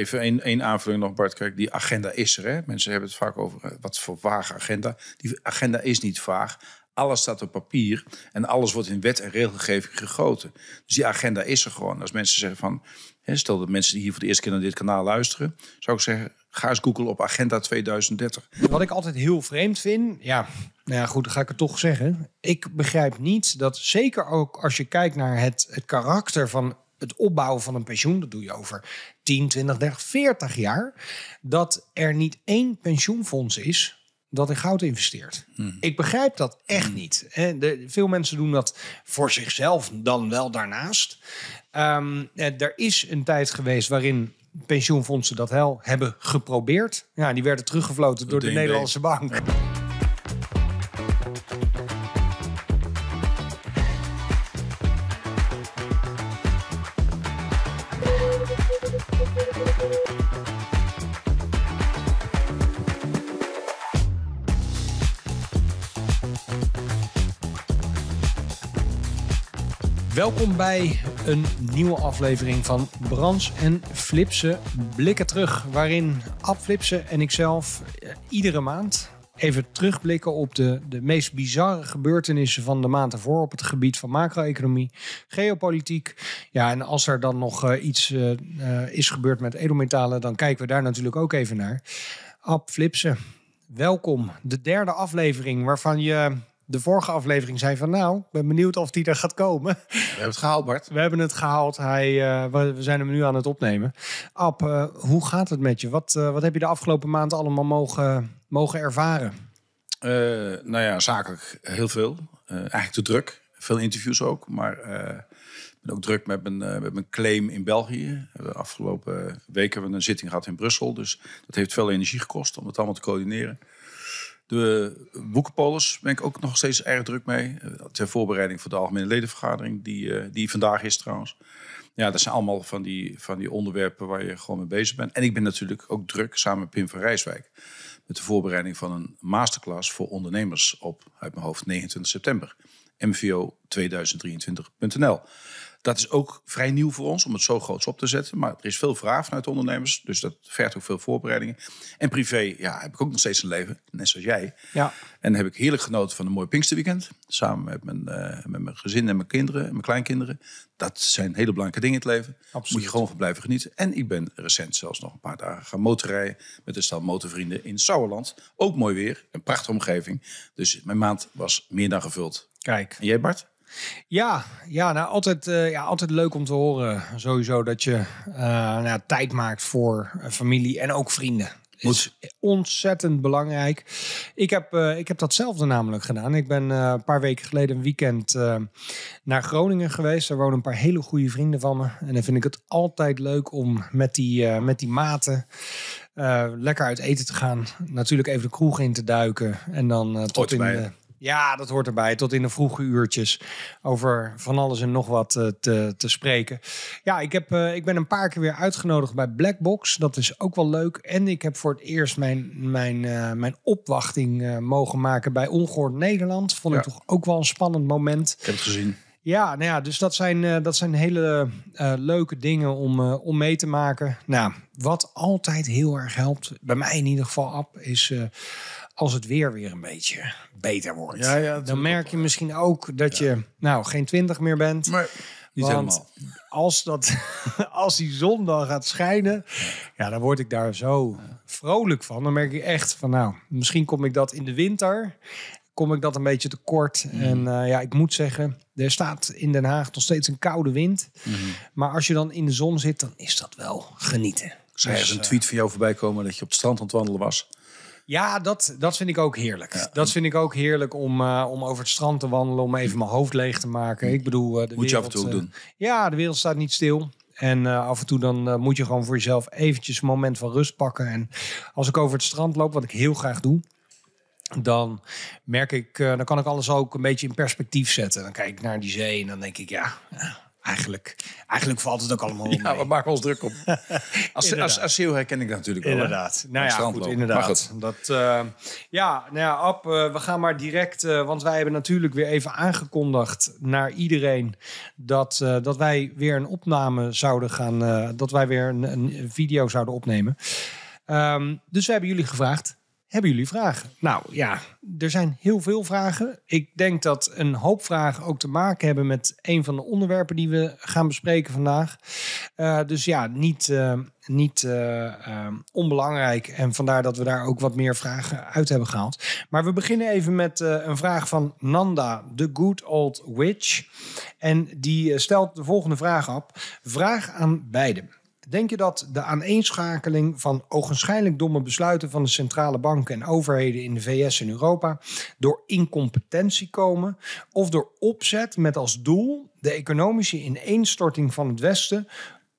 even één, aanvulling nog, Bart. Kijk, die agenda is er. Hè? Mensen hebben het vaak over eh, wat voor vage agenda. Die agenda is niet vaag. Alles staat op papier en alles wordt in wet en regelgeving gegoten. Dus die agenda is er gewoon. Als mensen zeggen van, hè, stel dat mensen die hier voor de eerste keer naar dit kanaal luisteren, zou ik zeggen, ga eens googlen op Agenda 2030. Wat ik altijd heel vreemd vind, ja, nou ja, goed, dan ga ik het toch zeggen. Ik begrijp niet dat, zeker ook als je kijkt naar het, het karakter van het opbouwen van een pensioen, dat doe je over 10, 20, 30, 40 jaar dat er niet één pensioenfonds is dat in goud investeert. Hmm. Ik begrijp dat echt hmm. niet. He, de, veel mensen doen dat voor zichzelf, dan wel daarnaast. Ehm, eh, er is een tijd geweest waarin pensioenfondsen dat wel hebben geprobeerd. Ja, die werden teruggevloten door de Nederlandse Bank. Welkom bij een nieuwe aflevering van Brans en Flipsen Blikken Terug. Waarin Ab Flipsen en ikzelf eh, iedere maand even terugblikken op de, de meest bizarre gebeurtenissen van de maand ervoor. Op het gebied van macro-economie, geopolitiek. Ja, en als er dan nog eh, iets eh, eh, is gebeurd met edelmetalen, dan kijken we daar natuurlijk ook even naar. Ab Flipsen, welkom. De derde aflevering waarvan je de vorige aflevering zei van nou, ben benieuwd of die er gaat komen. We hebben het gehaald, Bart. We hebben het gehaald. Hij, eh, we, zijn hem nu aan het opnemen. App, eh, hoe gaat het met je? Wat, eh, wat heb je de afgelopen maand allemaal mogen, mogen ervaren? nou ja, zakelijk heel veel. eigenlijk te druk. Veel interviews ook. Maar ik ben ook druk met mijn, met mijn claim in België. De afgelopen weken hebben we een zitting gehad in Brussel. Dus dat heeft veel energie gekost om het allemaal te coördineren. De boekenpolis ben ik ook nog steeds erg druk mee. Eh, ter voorbereiding voor de algemene ledenvergadering, die, eh, die vandaag is trouwens. Ja, dat zijn allemaal van die, van die onderwerpen waar je gewoon mee bezig bent. En ik ben natuurlijk ook druk samen met Pim van Rijswijk. Met de voorbereiding van een masterclass voor ondernemers op, uit mijn hoofd, 29 september. MVO2023.nl. Dat is ook vrij nieuw voor ons om het zo groots op te zetten. Maar er is veel vraag vanuit ondernemers. Dus dat vergt ook veel voorbereidingen. En privé ja, heb ik ook nog steeds een leven. Net zoals jij. Ja. En heb ik heerlijk genoten van een mooi Pinksterweekend. Samen met mijn, eh, met mijn gezin en mijn kinderen en mijn kleinkinderen. Dat zijn hele belangrijke dingen in het leven. Absoluut. Moet je gewoon van blijven genieten. En ik ben recent zelfs nog een paar dagen gaan motorrijden. Met een stel motorvrienden in Sauerland. Ook mooi weer. Een prachtige omgeving. Dus mijn maand was meer dan gevuld. Kijk. En jij Bart? Ja, ja, nou, altijd, eh, ja, altijd leuk om te horen eh, sowieso dat je eh, nou, tijd maakt voor familie en ook vrienden. Dat is ontzettend belangrijk. Ik heb, ik heb datzelfde namelijk gedaan. Ik ben een paar weken geleden een weekend naar Groningen geweest. Daar wonen een paar hele goede vrienden van me. En dan vind ik het altijd leuk om met die, met die maten lekker uit eten te gaan. Natuurlijk even de kroeg in te duiken En dan tot in... Ja, dat hoort erbij. Tot in de vroege uurtjes over van alles en nog wat eh, te, te spreken. Ja, ik, heb, eh, ik ben een paar keer weer uitgenodigd bij Blackbox. Dat is ook wel leuk. En ik heb voor het eerst mijn, mijn, eh, mijn opwachting mogen maken bij Ongehoord Nederland. Vond ik toch ook wel een spannend moment. Ik heb het gezien. Ja, nou ja, dus dat zijn, dat zijn hele leuke dingen om, om mee te maken. Nou, wat altijd heel erg helpt, bij mij in ieder geval, Ab, is als het weer weer een beetje beter wordt. dan merk je misschien ook dat je nou geen twintig meer bent. Maar want als, dat, als die zon dan gaat schijnen, ja, dan word ik daar zo vrolijk van. Dan merk ik echt van nou, misschien kom ik dat in de winter kom ik dat een beetje tekort. Mhm. En eh, ja, ik moet zeggen, er staat in Den Haag nog steeds een koude wind. Mhm. Maar als je dan in de zon zit, dan is dat wel genieten. Ik zag dus, een eh, tweet van jou voorbij komen dat je op het strand aan het wandelen was. Ja, dat, dat vind ik ook heerlijk. Dat vind ik ook heerlijk om, eh, om over het strand te wandelen, om even mijn hoofd leeg te maken. Ik bedoel, eh, moet je af en toe eh, doen. Ja, de wereld staat niet stil. En af en toe dan moet je gewoon voor jezelf eventjes een moment van rust pakken. En als ik over het strand loop, wat ik heel graag doe, dan merk ik, dan kan ik alles ook een beetje in perspectief zetten. Dan kijk ik naar die zee en dan denk ik, ja Eigenlijk, eigenlijk valt het ook allemaal Ja, we maken ons druk op. Als, als, als herken ik dat natuurlijk wel. Inderdaad. Nou ja, goed, inderdaad. Dat, eh, ja, nou ja, Ab, eh, we gaan maar direct, eh, want wij hebben natuurlijk weer even aangekondigd naar iedereen dat, dat wij weer een opname zouden gaan, dat wij weer een, video zouden opnemen. Ehm, dus we hebben jullie gevraagd hebben jullie vragen? Nou ja, er zijn heel veel vragen. Ik denk dat een hoop vragen ook te maken hebben met een van de onderwerpen die we gaan bespreken vandaag. Eh, dus ja, niet, eh, niet eh, ehm, onbelangrijk. En vandaar dat we daar ook wat meer vragen uit hebben gehaald. Maar we beginnen even met een vraag van Nanda, de Good Old Witch. En die stelt de volgende vraag op. Vraag aan beiden. Denk je dat de aaneenschakeling van ogenschijnlijk domme besluiten van de centrale banken en overheden in de VS en Europa door incompetentie komen of door opzet met als doel de economische ineenstorting van het Westen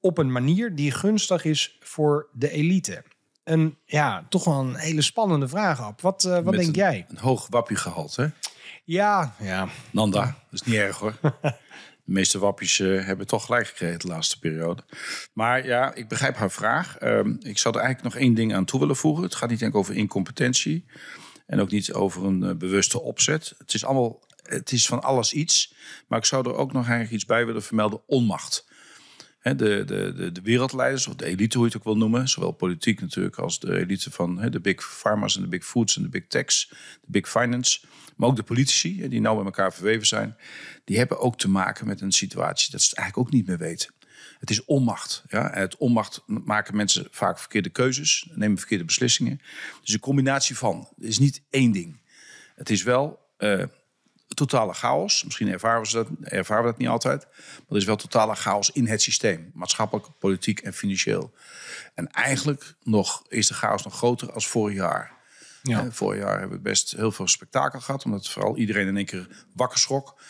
op een manier die gunstig is voor de elite? Een ja, toch wel een hele spannende vraag, Ab. Wat, eh, wat denk jij? Een hoog hè? Ja, ja. Nanda, dat is niet erg hoor. De meeste wapjes eh, hebben toch gelijk gekregen de laatste periode. Maar ja, ik begrijp haar vraag. Ehm, ik zou er eigenlijk nog één ding aan toe willen voegen. Het gaat niet denk ik over incompetentie. En ook niet over een eh, bewuste opzet. Het is allemaal, het is van alles iets. Maar ik zou er ook nog eigenlijk iets bij willen vermelden. Onmacht. de, de, de, wereldleiders, of de elite hoe je het ook wil noemen. Zowel politiek natuurlijk als de elite van de big pharma's en de big foods en de big techs. De big finance maar ook de politici, die nou met elkaar verweven zijn, die hebben ook te maken met een situatie dat ze het eigenlijk ook niet meer weten. Het is onmacht. Ja? En het onmacht maken mensen vaak verkeerde keuzes, nemen verkeerde beslissingen. Dus een combinatie van. Het is niet één ding. Het is wel eh, totale chaos. Misschien ervaren we, dat, ervaren we dat niet altijd. Maar het is wel totale chaos in het systeem. Maatschappelijk, politiek en financieel. En eigenlijk nog, is de chaos nog groter als vorig jaar. Ja. Eh, jaar hebben we best heel veel spektakel gehad, omdat vooral iedereen in één keer wakker schrok.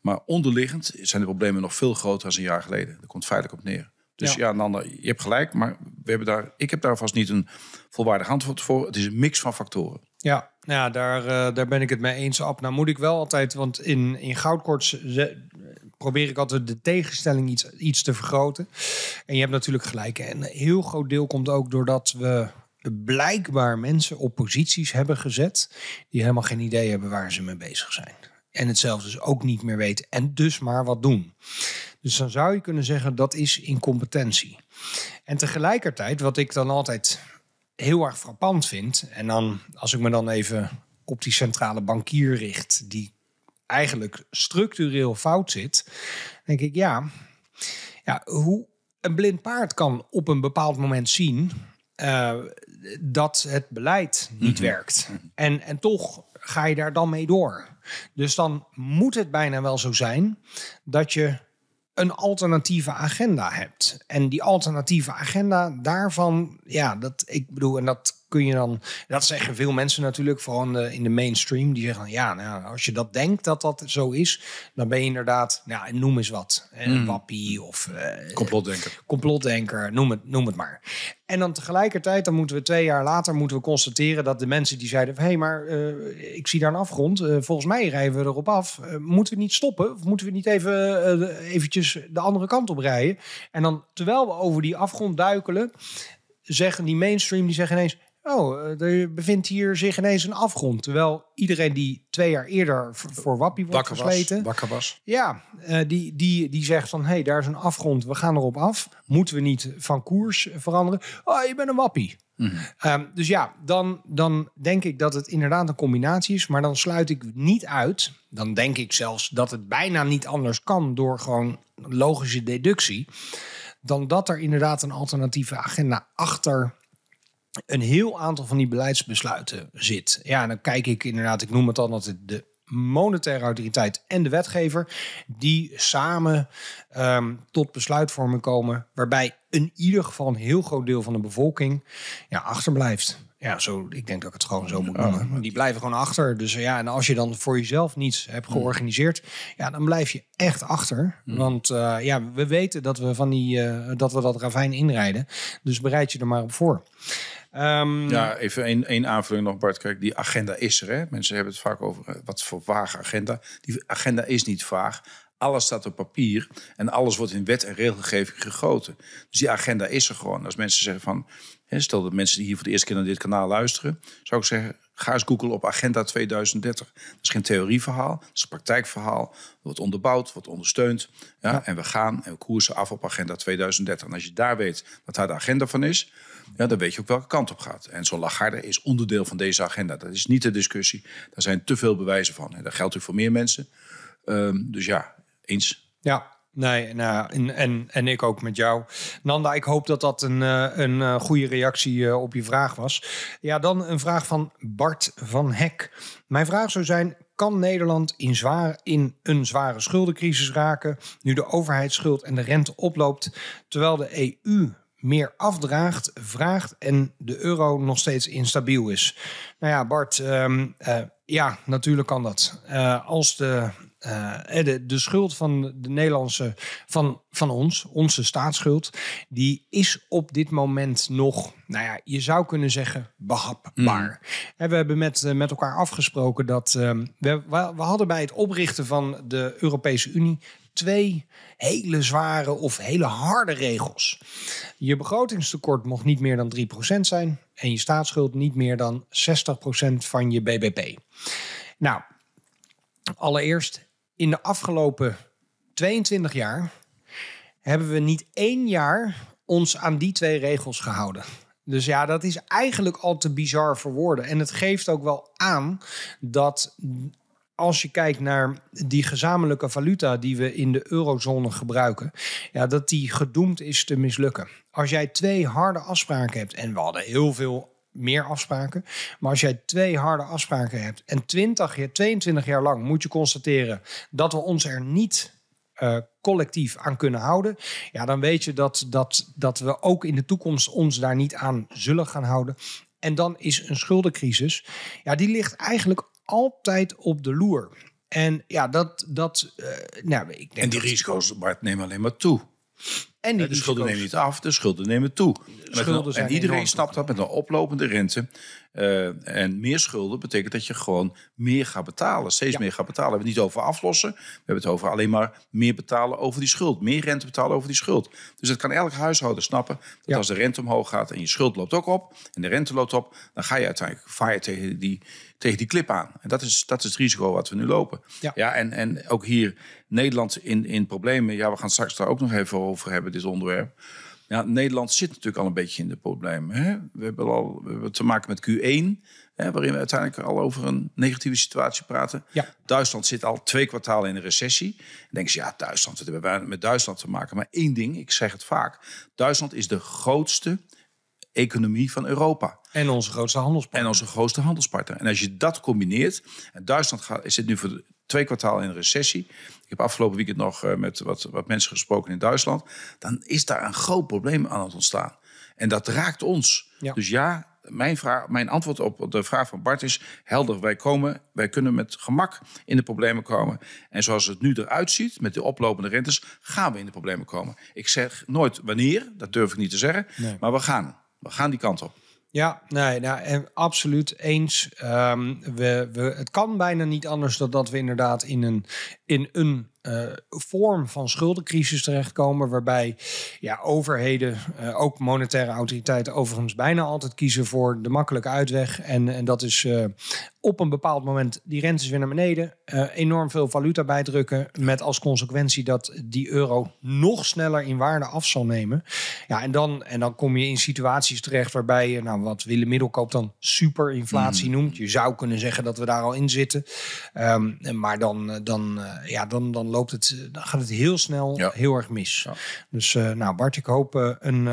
Maar onderliggend zijn de problemen nog veel groter dan een jaar geleden. Dat komt feitelijk op neer. Dus ja, ja Nanda, je hebt gelijk, maar we hebben daar, ik heb daar vast niet een volwaardig antwoord voor. Het is een mix van factoren. Ja, nou ja daar, eh, daar ben ik het mee eens, Ab. Nou moet ik wel altijd, want in, in goudkorts eh, probeer ik altijd de tegenstelling iets, iets te vergroten. En je hebt natuurlijk gelijk. En een heel groot deel komt ook doordat we blijkbaar mensen op posities hebben gezet die helemaal geen idee hebben waar ze mee bezig zijn. En hetzelfde dus ook niet meer weten en dus maar wat doen. Dus dan zou je kunnen zeggen dat is incompetentie. En tegelijkertijd, wat ik dan altijd heel erg frappant vind, en dan als ik me dan even op die centrale bankier richt, die eigenlijk structureel fout zit, denk ik ja, ja hoe een blind paard kan op een bepaald moment zien eh, dat het beleid niet mhm. werkt. En, en toch ga je daar dan mee door. Dus dan moet het bijna wel zo zijn dat je een alternatieve agenda hebt. En die alternatieve agenda daarvan, ja, dat ik bedoel, en dat kun je dan, dat zeggen veel mensen natuurlijk, vooral in de, mainstream, die zeggen ja, nou, als je dat denkt dat dat zo is, dan ben je inderdaad, nou, noem eens wat, een hmm. wappie of... Uh, complotdenker. Complotdenker, noem het, noem het maar. En dan tegelijkertijd, dan moeten we twee jaar later moeten we constateren dat de mensen die zeiden: hé, hey, maar eh, ik zie daar een afgrond. Eh, volgens mij rijden we erop af. moeten we niet stoppen? Of moeten we niet even eventjes de andere kant op rijden? En dan terwijl we over die afgrond duikelen, zeggen die mainstream die zeggen ineens: Oh, eh, er bevindt hier zich ineens een afgrond. Terwijl iedereen die twee jaar eerder eh, voor Wappie wordt gesleten. Was, wakker was. Ja, eh, die, die, die zegt van, hé, hey, daar is een afgrond. We gaan erop af. Moeten we niet van koers veranderen? Oh, je bent een Wappie. Mhm. Ehm, dus ja, dan, dan denk ik dat het inderdaad een combinatie is. Maar dan sluit ik niet uit. Dan denk ik zelfs dat het bijna niet anders kan door gewoon logische deductie. Dan dat er inderdaad een alternatieve agenda achter een heel aantal van die beleidsbesluiten zit. Ja, en dan kijk ik inderdaad, ik noem het dan altijd de monetaire autoriteit en de wetgever, die samen ehm, tot besluitvorming komen, waarbij in ieder geval een heel groot deel van de bevolking ja, achterblijft. Ja, zo, ik denk dat ik het gewoon zo moet oh. noemen. die blijven gewoon achter. Dus ja, en als je dan voor jezelf niets hebt hmm. georganiseerd, ja, dan blijf je echt achter. Hmm. Want eh, ja, we weten dat we, van die, eh, dat we dat ravijn inrijden. Dus bereid je er maar op voor. Ehm, ja, even één, aanvulling nog, Bart. Kijk, die agenda is er. Hè? Mensen hebben het vaak over eh, wat voor vage agenda. Die agenda is niet vaag. Alles staat op papier en alles wordt in wet en regelgeving gegoten. Dus die agenda is er gewoon. Als mensen zeggen van, hè, stel dat mensen die hier voor de eerste keer naar dit kanaal luisteren, zou ik zeggen, ga eens googlen op Agenda 2030. Dat is geen theorieverhaal, dat is een praktijkverhaal. Dat wordt onderbouwd, wordt ondersteund. Ja? En we gaan en we koersen af op Agenda 2030. En als je daar weet wat daar de agenda van is, ja, dan weet je ook welke kant op gaat. En zo'n Lagarde is onderdeel van deze agenda. Dat is niet de discussie. Daar zijn te veel bewijzen van. En dat geldt ook voor meer mensen. Ehm, dus ja, eens. Ja, Nee, nou, en, en, en ik ook met jou. Nanda, ik hoop dat dat een, eh, een eh, goede reactie eh, op je vraag was. Ja, dan een vraag van Bart van Hek. Mijn vraag zou zijn: kan Nederland in, zwaar, in een zware schuldencrisis raken nu de overheidsschuld en de rente oploopt, terwijl de EU meer afdraagt, vraagt en de euro nog steeds instabiel is. Nou ja, Bart, ehm, eh, ja, natuurlijk kan dat. Eh, als de, eh, de, de, schuld van de Nederlandse, van, van ons, onze staatsschuld, die is op dit moment nog, nou ja, je zou kunnen zeggen, behapbaar. Mm. En we hebben met, met elkaar afgesproken dat ehm, we, we hadden bij het oprichten van de Europese Unie twee hele zware of hele harde regels. Je begrotingstekort mocht niet meer dan 3% zijn en je staatsschuld niet meer dan 60% van je BBP. Nou, allereerst, in de afgelopen 22 jaar hebben we niet één jaar ons aan die twee regels gehouden. Dus ja, dat is eigenlijk al te bizar voor woorden. En het geeft ook wel aan dat als je kijkt naar die gezamenlijke valuta die we in de eurozone gebruiken, ja, dat die gedoemd is te mislukken. Als jij twee harde afspraken hebt, en we hadden heel veel meer afspraken, maar als jij twee harde afspraken hebt en 20, 22 jaar lang moet je constateren dat we ons er niet eh, collectief aan kunnen houden, ja, dan weet je dat, dat, dat we ook in de toekomst ons daar niet aan zullen gaan houden. En dan is een schuldencrisis, ja, die ligt eigenlijk altijd op de loer. En ja, dat. dat eh, nou, ik denk en die dat... risico's, Bart, nemen alleen maar toe. En die de schulden nemen niet af, de schulden nemen toe. en iedereen snapt dat met een oplopende rente. Eh, en meer schulden betekent dat je gewoon meer gaat betalen. Steeds meer gaat betalen. We hebben het niet over aflossen. We hebben het over alleen maar meer betalen over die schuld. Meer rente betalen over die schuld. Dus dat kan elk huishouden snappen. Dat als de rente omhoog gaat en je schuld loopt ook op. En de rente loopt op. Dan ga je uiteindelijk vaar tegen die, tegen die klip aan. En dat is, dat is het risico wat we nu lopen. Ja, ja en, en ook hier Nederland in, in problemen. Ja, we gaan straks daar ook nog even over hebben, dit onderwerp. Ja, Nederland zit natuurlijk al een beetje in de problemen. Hè? We hebben al we hebben te maken met Q1, hè, waarin we uiteindelijk al over een negatieve situatie praten. Ja. Duitsland zit al twee kwartalen in een recessie. Dan denk ze, ja, Duitsland, wat hebben met Duitsland te maken? Maar één ding, ik zeg het vaak. Duitsland is de grootste economie van Europa. En onze grootste handelspartner. En onze grootste handelspartner. En als je dat combineert, en Duitsland gaat, zit nu voor twee kwartaal in een recessie. Ik heb afgelopen weekend nog eh, met wat, wat mensen gesproken in Duitsland. Dan is daar een groot probleem aan het ontstaan. En dat raakt ons. Dus ja, mijn, vraag, mijn antwoord op de vraag van Bart is helder. Wij, komen, wij kunnen met gemak in de problemen komen. En zoals het nu eruit ziet, met de oplopende rentes, gaan we in de problemen komen. Ik zeg nooit wanneer, dat durf ik niet te zeggen, maar we gaan. We gaan die kant op. Ja, nee, nou, en absoluut eens. Ehm, we, we, het kan bijna niet anders dan dat we inderdaad in een, in een eh, vorm van schuldencrisis terechtkomen, waarbij ja, overheden, eh, ook monetaire autoriteiten, overigens bijna altijd kiezen voor de makkelijke uitweg. En, en dat is eh, op een bepaald moment die rentes weer naar beneden, enorm veel valuta bijdrukken, met als consequentie dat die euro nog sneller in waarde af zal nemen. Ja, en, dan, en dan kom je in situaties terecht waarbij je, nou, wat willen, Middelkoop dan superinflatie mm. noemt. Je zou kunnen zeggen dat we daar al in zitten, ehm, maar dan, dan, ja, dan, dan loopt het, eh, dan gaat het heel snel heel erg mis. Dus eh, nou Bart, ik hoop eh, een,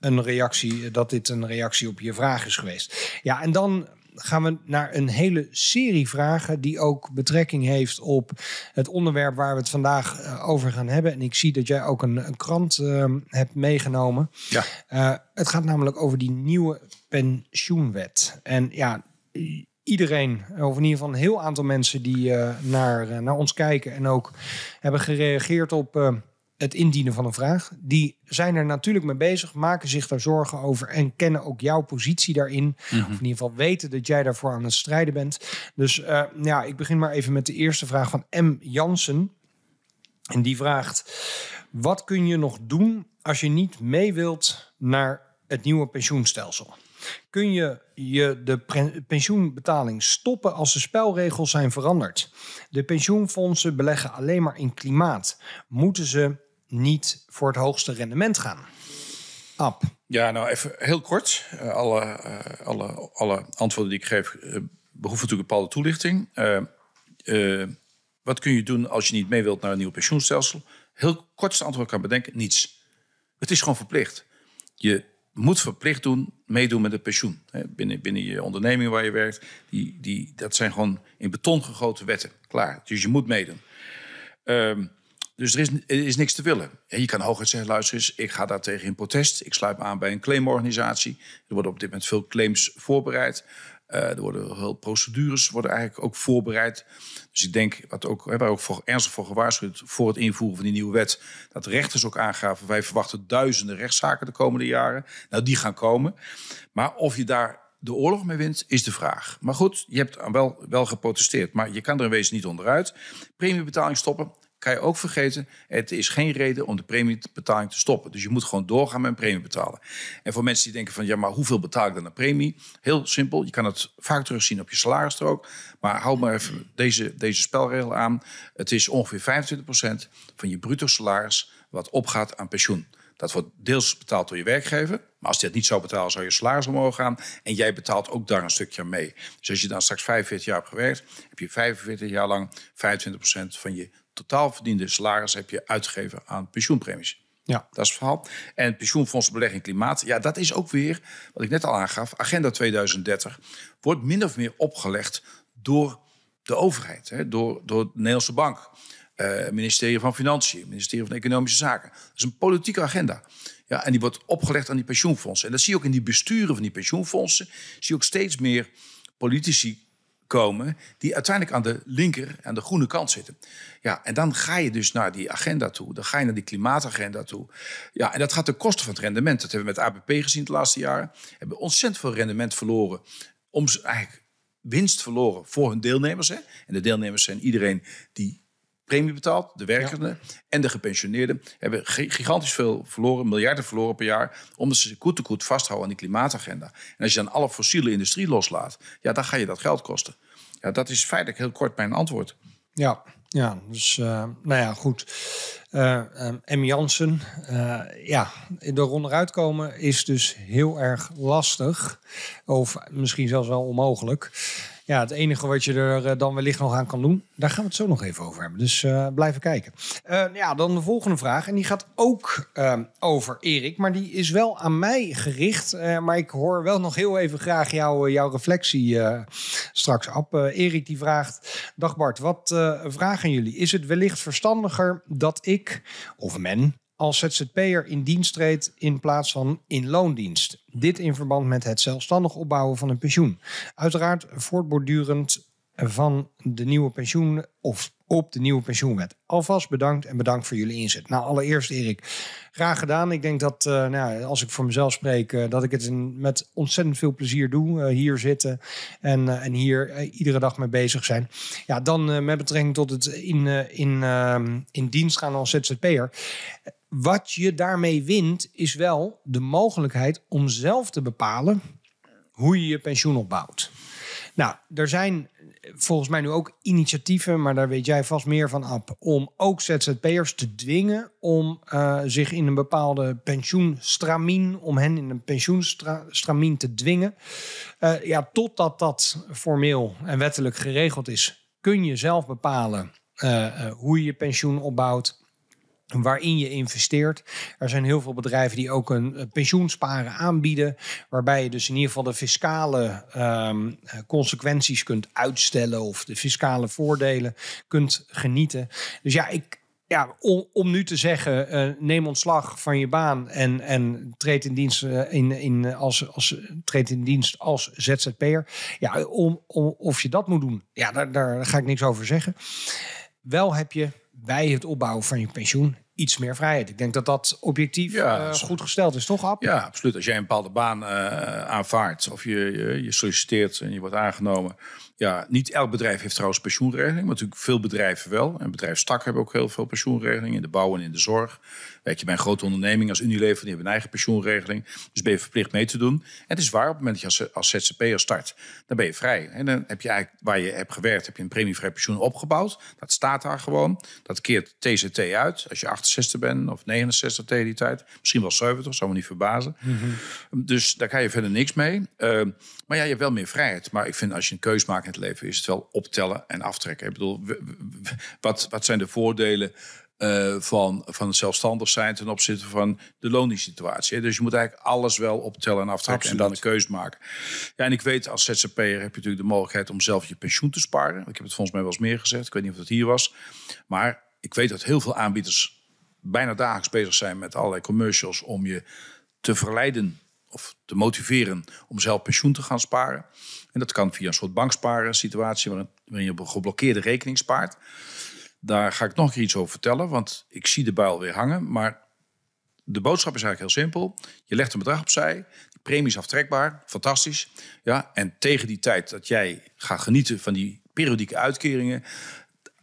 een reactie, dat dit een reactie op je vraag is geweest. Ja, en dan gaan we naar een hele serie vragen die ook betrekking heeft op het onderwerp waar we het vandaag over gaan hebben. En ik zie dat jij ook een, krant ehm, hebt meegenomen. Ja. het gaat namelijk over die nieuwe pensioenwet. En ja, iedereen, of in ieder geval een heel aantal mensen die eh, naar, eh, naar ons kijken en ook hebben gereageerd op eh, het indienen van een vraag. Die zijn er natuurlijk mee bezig, maken zich daar zorgen over en kennen ook jouw positie daarin. Mhm. Of in ieder geval weten dat jij daarvoor aan het strijden bent. Dus ja, ik begin maar even met de eerste vraag van M. Jansen. En die vraagt: Wat kun je nog doen als je niet mee wilt naar het nieuwe pensioenstelsel? Kun je je de pensioenbetaling stoppen als de spelregels zijn veranderd. De pensioenfondsen beleggen alleen maar in klimaat. Moeten ze niet voor het hoogste rendement gaan? Ab. Ja, nou even heel kort. Eh, alle, eh, alle, alle antwoorden die ik geef eh, behoeven natuurlijk een bepaalde toelichting. wat kun je doen als je niet mee wilt naar een nieuw pensioenstelsel? Heel kortste antwoord kan bedenken, niets. Het is gewoon verplicht. Je moet verplicht doen meedoen met het pensioen. Binnen, binnen je onderneming waar je werkt, die, die, dat zijn gewoon in beton gegoten wetten. Klaar. Dus je moet meedoen. Ehm, dus er is, er is niks te willen. En je kan hooguit zeggen, luister eens, ik ga daar tegen in protest. Ik sluit me aan bij een claimorganisatie. Er worden op dit moment veel claims voorbereid. Eh, er worden heel procedures worden eigenlijk ook voorbereid. Dus ik denk, wat ook, we hebben ook voor, ernstig voor gewaarschuwd voor het invoeren van die nieuwe wet, dat rechters ook aangaven, wij verwachten duizenden rechtszaken de komende jaren. Nou, die gaan komen. Maar of je daar de oorlog mee wint, is de vraag. Maar goed, je hebt wel, wel geprotesteerd, maar je kan er in wezen niet onderuit. Premiebetaling stoppen, kan je ook vergeten, het is geen reden om de premiebetaling te stoppen. Dus je moet gewoon doorgaan met een premie betalen. En voor mensen die denken van, ja, maar hoeveel betaal ik dan een premie? Heel simpel, je kan het vaak terugzien op je salarisstrook. Maar hou maar even deze, deze spelregel aan. Het is ongeveer 25% van je bruto salaris wat opgaat aan pensioen. Dat wordt deels betaald door je werkgever. Maar als die dat niet zou betalen, zou je salaris omhoog gaan. En jij betaalt ook daar een stukje mee. Dus als je dan straks 45 jaar hebt gewerkt, heb je 45 jaar lang 25% van je totaal verdiende salaris heb je uitgegeven aan pensioenpremies. Ja. Dat is het verhaal. En pensioenfondsen pensioenfonds belegging klimaat. Ja, dat is ook weer, wat ik net al aangaf, agenda 2030 wordt min of meer opgelegd door de overheid, hè, door, door de Nederlandse bank. Eh, het ministerie van Financiën, ministerie van Economische Zaken. Dat is een politieke agenda. Ja, en die wordt opgelegd aan die pensioenfondsen. En dat zie je ook in die besturen van die pensioenfondsen. Zie je ook steeds meer politici komen die uiteindelijk aan de linker, aan de groene kant zitten. Ja, en dan ga je dus naar die agenda toe. Dan ga je naar die klimaatagenda toe. Ja, en dat gaat ten koste van het rendement. Dat hebben we met ABP gezien de laatste jaren. We hebben ontzettend veel rendement verloren. Om eigenlijk winst verloren voor hun deelnemers. Hè? En de deelnemers zijn iedereen die premie betaald. De werkenden en de gepensioneerden hebben gigantisch veel verloren, miljarden verloren per jaar, omdat ze koet te koet vasthouden aan die klimaatagenda. En als je dan alle fossiele industrie loslaat, ja, dan ga je dat geld kosten. Ja, dat is feitelijk heel kort mijn antwoord. Ja, ja, dus eh, nou ja, goed. Uh, um, M. Jansen, eh, ja, eronder uitkomen is dus heel erg lastig. Of misschien zelfs wel onmogelijk. Ja, het enige wat je er eh, dan wellicht nog aan kan doen, daar gaan we het zo nog even over hebben. Dus uh, blijven kijken. Eh, ja, dan de volgende vraag. En die gaat ook ehm, over Erik, maar die is wel aan mij gericht. maar ik hoor wel nog heel even graag jouw reflectie straks op. Erik die vraagt: Dag Bart, wat vragen jullie? Is het wellicht verstandiger dat ik of men als ZZP'er in dienst treedt in plaats van in loondienst. Dit in verband met het zelfstandig opbouwen van een pensioen. Uiteraard voortbordurend van de nieuwe pensioen of op de nieuwe pensioenwet. Alvast bedankt en bedankt voor jullie inzet. Nou, allereerst Erik, graag gedaan. Ik denk dat, eh, nou als ik voor mezelf spreek, eh, dat ik het met ontzettend veel plezier doe. Eh, hier zitten en, en hier iedere dag mee bezig zijn. Ja, dan met betrekking tot het in, in, ehm, in dienst gaan als ZZP'er wat je daarmee wint, is wel de mogelijkheid om zelf te bepalen hoe je je pensioen opbouwt. Nou, er zijn eh, volgens mij nu ook initiatieven, maar daar weet jij vast meer van af, om ook ZZP'ers te dwingen om eh, zich in een bepaalde pensioenstramien, om hen in een pensioenstramien te dwingen. Eh, ja, totdat dat formeel en wettelijk geregeld is, kun je zelf bepalen hoe je je pensioen opbouwt waarin je investeert. Er zijn heel veel bedrijven die ook een eh, pensioensparen aanbieden, waarbij je dus in ieder geval de fiscale ehm, eh, consequenties kunt uitstellen of de fiscale voordelen kunt genieten. Dus ja, ik, ja, om, nu te zeggen, eh, neem ontslag van je baan en, en treed in dienst, in, in, als, als, treed in dienst als ZZP'er. Ja, om, om, of je dat moet doen, ja, daar, daar ga ik niks over zeggen. Wel heb je bij het opbouwen van je pensioen iets meer vrijheid. Ik denk dat dat objectief eh, goed gesteld is, toch Ab? Ja, absoluut. Als jij een bepaalde baan uh, aanvaardt of je, je, solliciteert en je wordt aangenomen. Ja, niet elk bedrijf heeft trouwens pensioenregeling, maar natuurlijk veel bedrijven wel. En Stak hebben ook heel veel pensioenregelingen in de bouw en in de zorg je bij een grote onderneming als Unilever, die hebben een eigen pensioenregeling. Dus ben je verplicht mee te doen. het is waar, op het moment dat je als, als ZZP'er start, dan ben je vrij. En dan heb je eigenlijk, waar je hebt gewerkt, heb je een premievrij pensioen opgebouwd. Dat staat daar gewoon. Dat keert TCT uit, als je 68 bent of 69 tegen die tijd. Misschien wel 70, zou me niet verbazen. Mhm. Dus daar kan je verder niks mee. Ehm, maar ja, je hebt wel meer vrijheid. Maar ik vind, als je een keus maakt in het leven, is het wel optellen en aftrekken. Ik bedoel, wat, wat zijn de voordelen eh, van, van het zelfstandig zijn ten opzichte van de loningssituatie. Dus je moet eigenlijk alles wel optellen en aftrekken en dan een keuze maken. Ja, en ik weet, als ZZP'er heb je natuurlijk de mogelijkheid om zelf je pensioen te sparen. Ik heb het volgens mij wel eens meer gezegd. Ik weet niet of dat hier was. Maar ik weet dat heel veel aanbieders bijna dagelijks bezig zijn met allerlei commercials om je te verleiden of te motiveren om zelf pensioen te gaan sparen. En dat kan via een soort banksparen situatie waarin je op een geblokkeerde rekening spaart. Daar ga ik nog iets over vertellen, want ik zie de buil weer hangen. Maar de boodschap is eigenlijk heel simpel. Je legt een bedrag opzij, de premie is aftrekbaar, fantastisch. Ja, en tegen die tijd dat jij gaat genieten van die periodieke uitkeringen,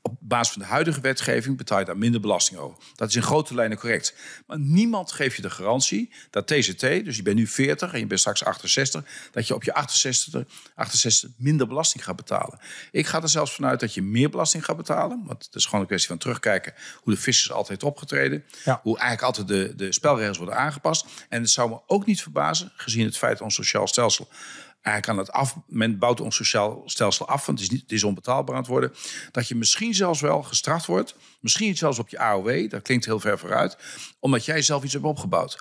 op basis van de huidige wetgeving betaal je daar minder belasting over. Dat is in grote lijnen correct. Maar niemand geeft je de garantie dat TCT, dus je bent nu 40 en je bent straks 68, dat je op je 68, 68 minder belasting gaat betalen. Ik ga er zelfs vanuit dat je meer belasting gaat betalen. Want het is gewoon een kwestie van terugkijken hoe de vissers altijd opgetreden. Hoe eigenlijk altijd de, de spelregels worden aangepast. En het zou me ook niet verbazen, gezien het feit dat ons sociaal stelsel eigenlijk kan het af, men bouwt ons sociaal stelsel af, want het is, niet, het is onbetaalbaar aan het worden, dat je misschien zelfs wel gestraft wordt, misschien zelfs op je AOW, dat klinkt heel ver vooruit, omdat jij zelf iets hebt opgebouwd.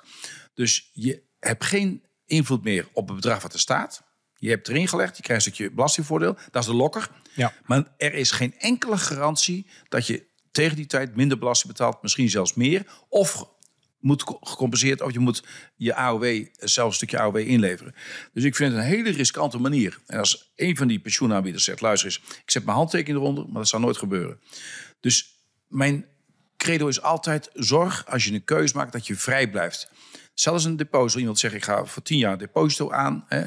Dus je hebt geen invloed meer op het bedrag wat er staat. Je hebt erin gelegd, je krijgt een stukje belastingvoordeel, dat is de lokker. Ja. Maar er is geen enkele garantie dat je tegen die tijd minder belasting betaalt, misschien zelfs meer, of moet gecompenseerd of je moet je AOW, eh, zelf een stukje AOW inleveren. Dus ik vind het een hele riskante manier. En als een van die pensioenaanbieders zegt, luister eens, ik zet mijn handtekening eronder, maar dat zal nooit gebeuren. Dus mijn credo is altijd, zorg als je een keuze maakt dat je vrij blijft. Zelfs een deposito, iemand zegt, ik ga voor tien jaar deposito aan. Hè?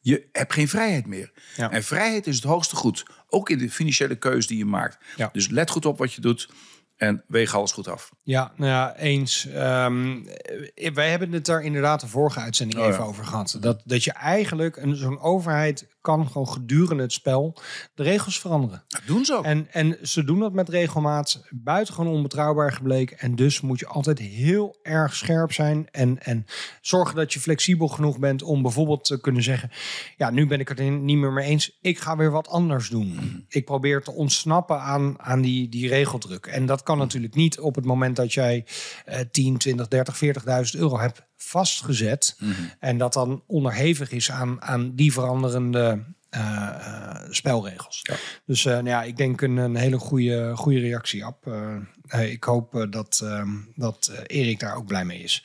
Je hebt geen vrijheid meer. Ja. En vrijheid is het hoogste goed. Ook in de financiële keuze die je maakt. Ja. Dus let goed op wat je doet. En weeg alles goed af. Ja, nou ja, eens. Ehm, eh, wij hebben het daar inderdaad de vorige uitzending oh even over gehad. Dat, dat je eigenlijk een, zo'n overheid kan gewoon gedurende het spel de regels veranderen. Dat doen ze ook. En, en ze doen dat met regelmaat. Buitengewoon onbetrouwbaar gebleken. En dus moet je altijd heel erg scherp zijn. En, en zorgen dat je flexibel genoeg bent om bijvoorbeeld te kunnen zeggen... ja, nu ben ik het niet meer mee eens. Ik ga weer wat anders doen. Mhm. Ik probeer te ontsnappen aan, aan die, die regeldruk. En dat kan natuurlijk niet op het moment dat jij 10, 20, 30, 40.000 euro hebt vastgezet. Mhm. En dat dan onderhevig is aan, aan die veranderende eh, eh, spelregels. Dus eh, nou ja, ik denk een, een, hele goede, goede reactie, op. ik hoop dat, ehm, dat Erik daar ook blij mee is.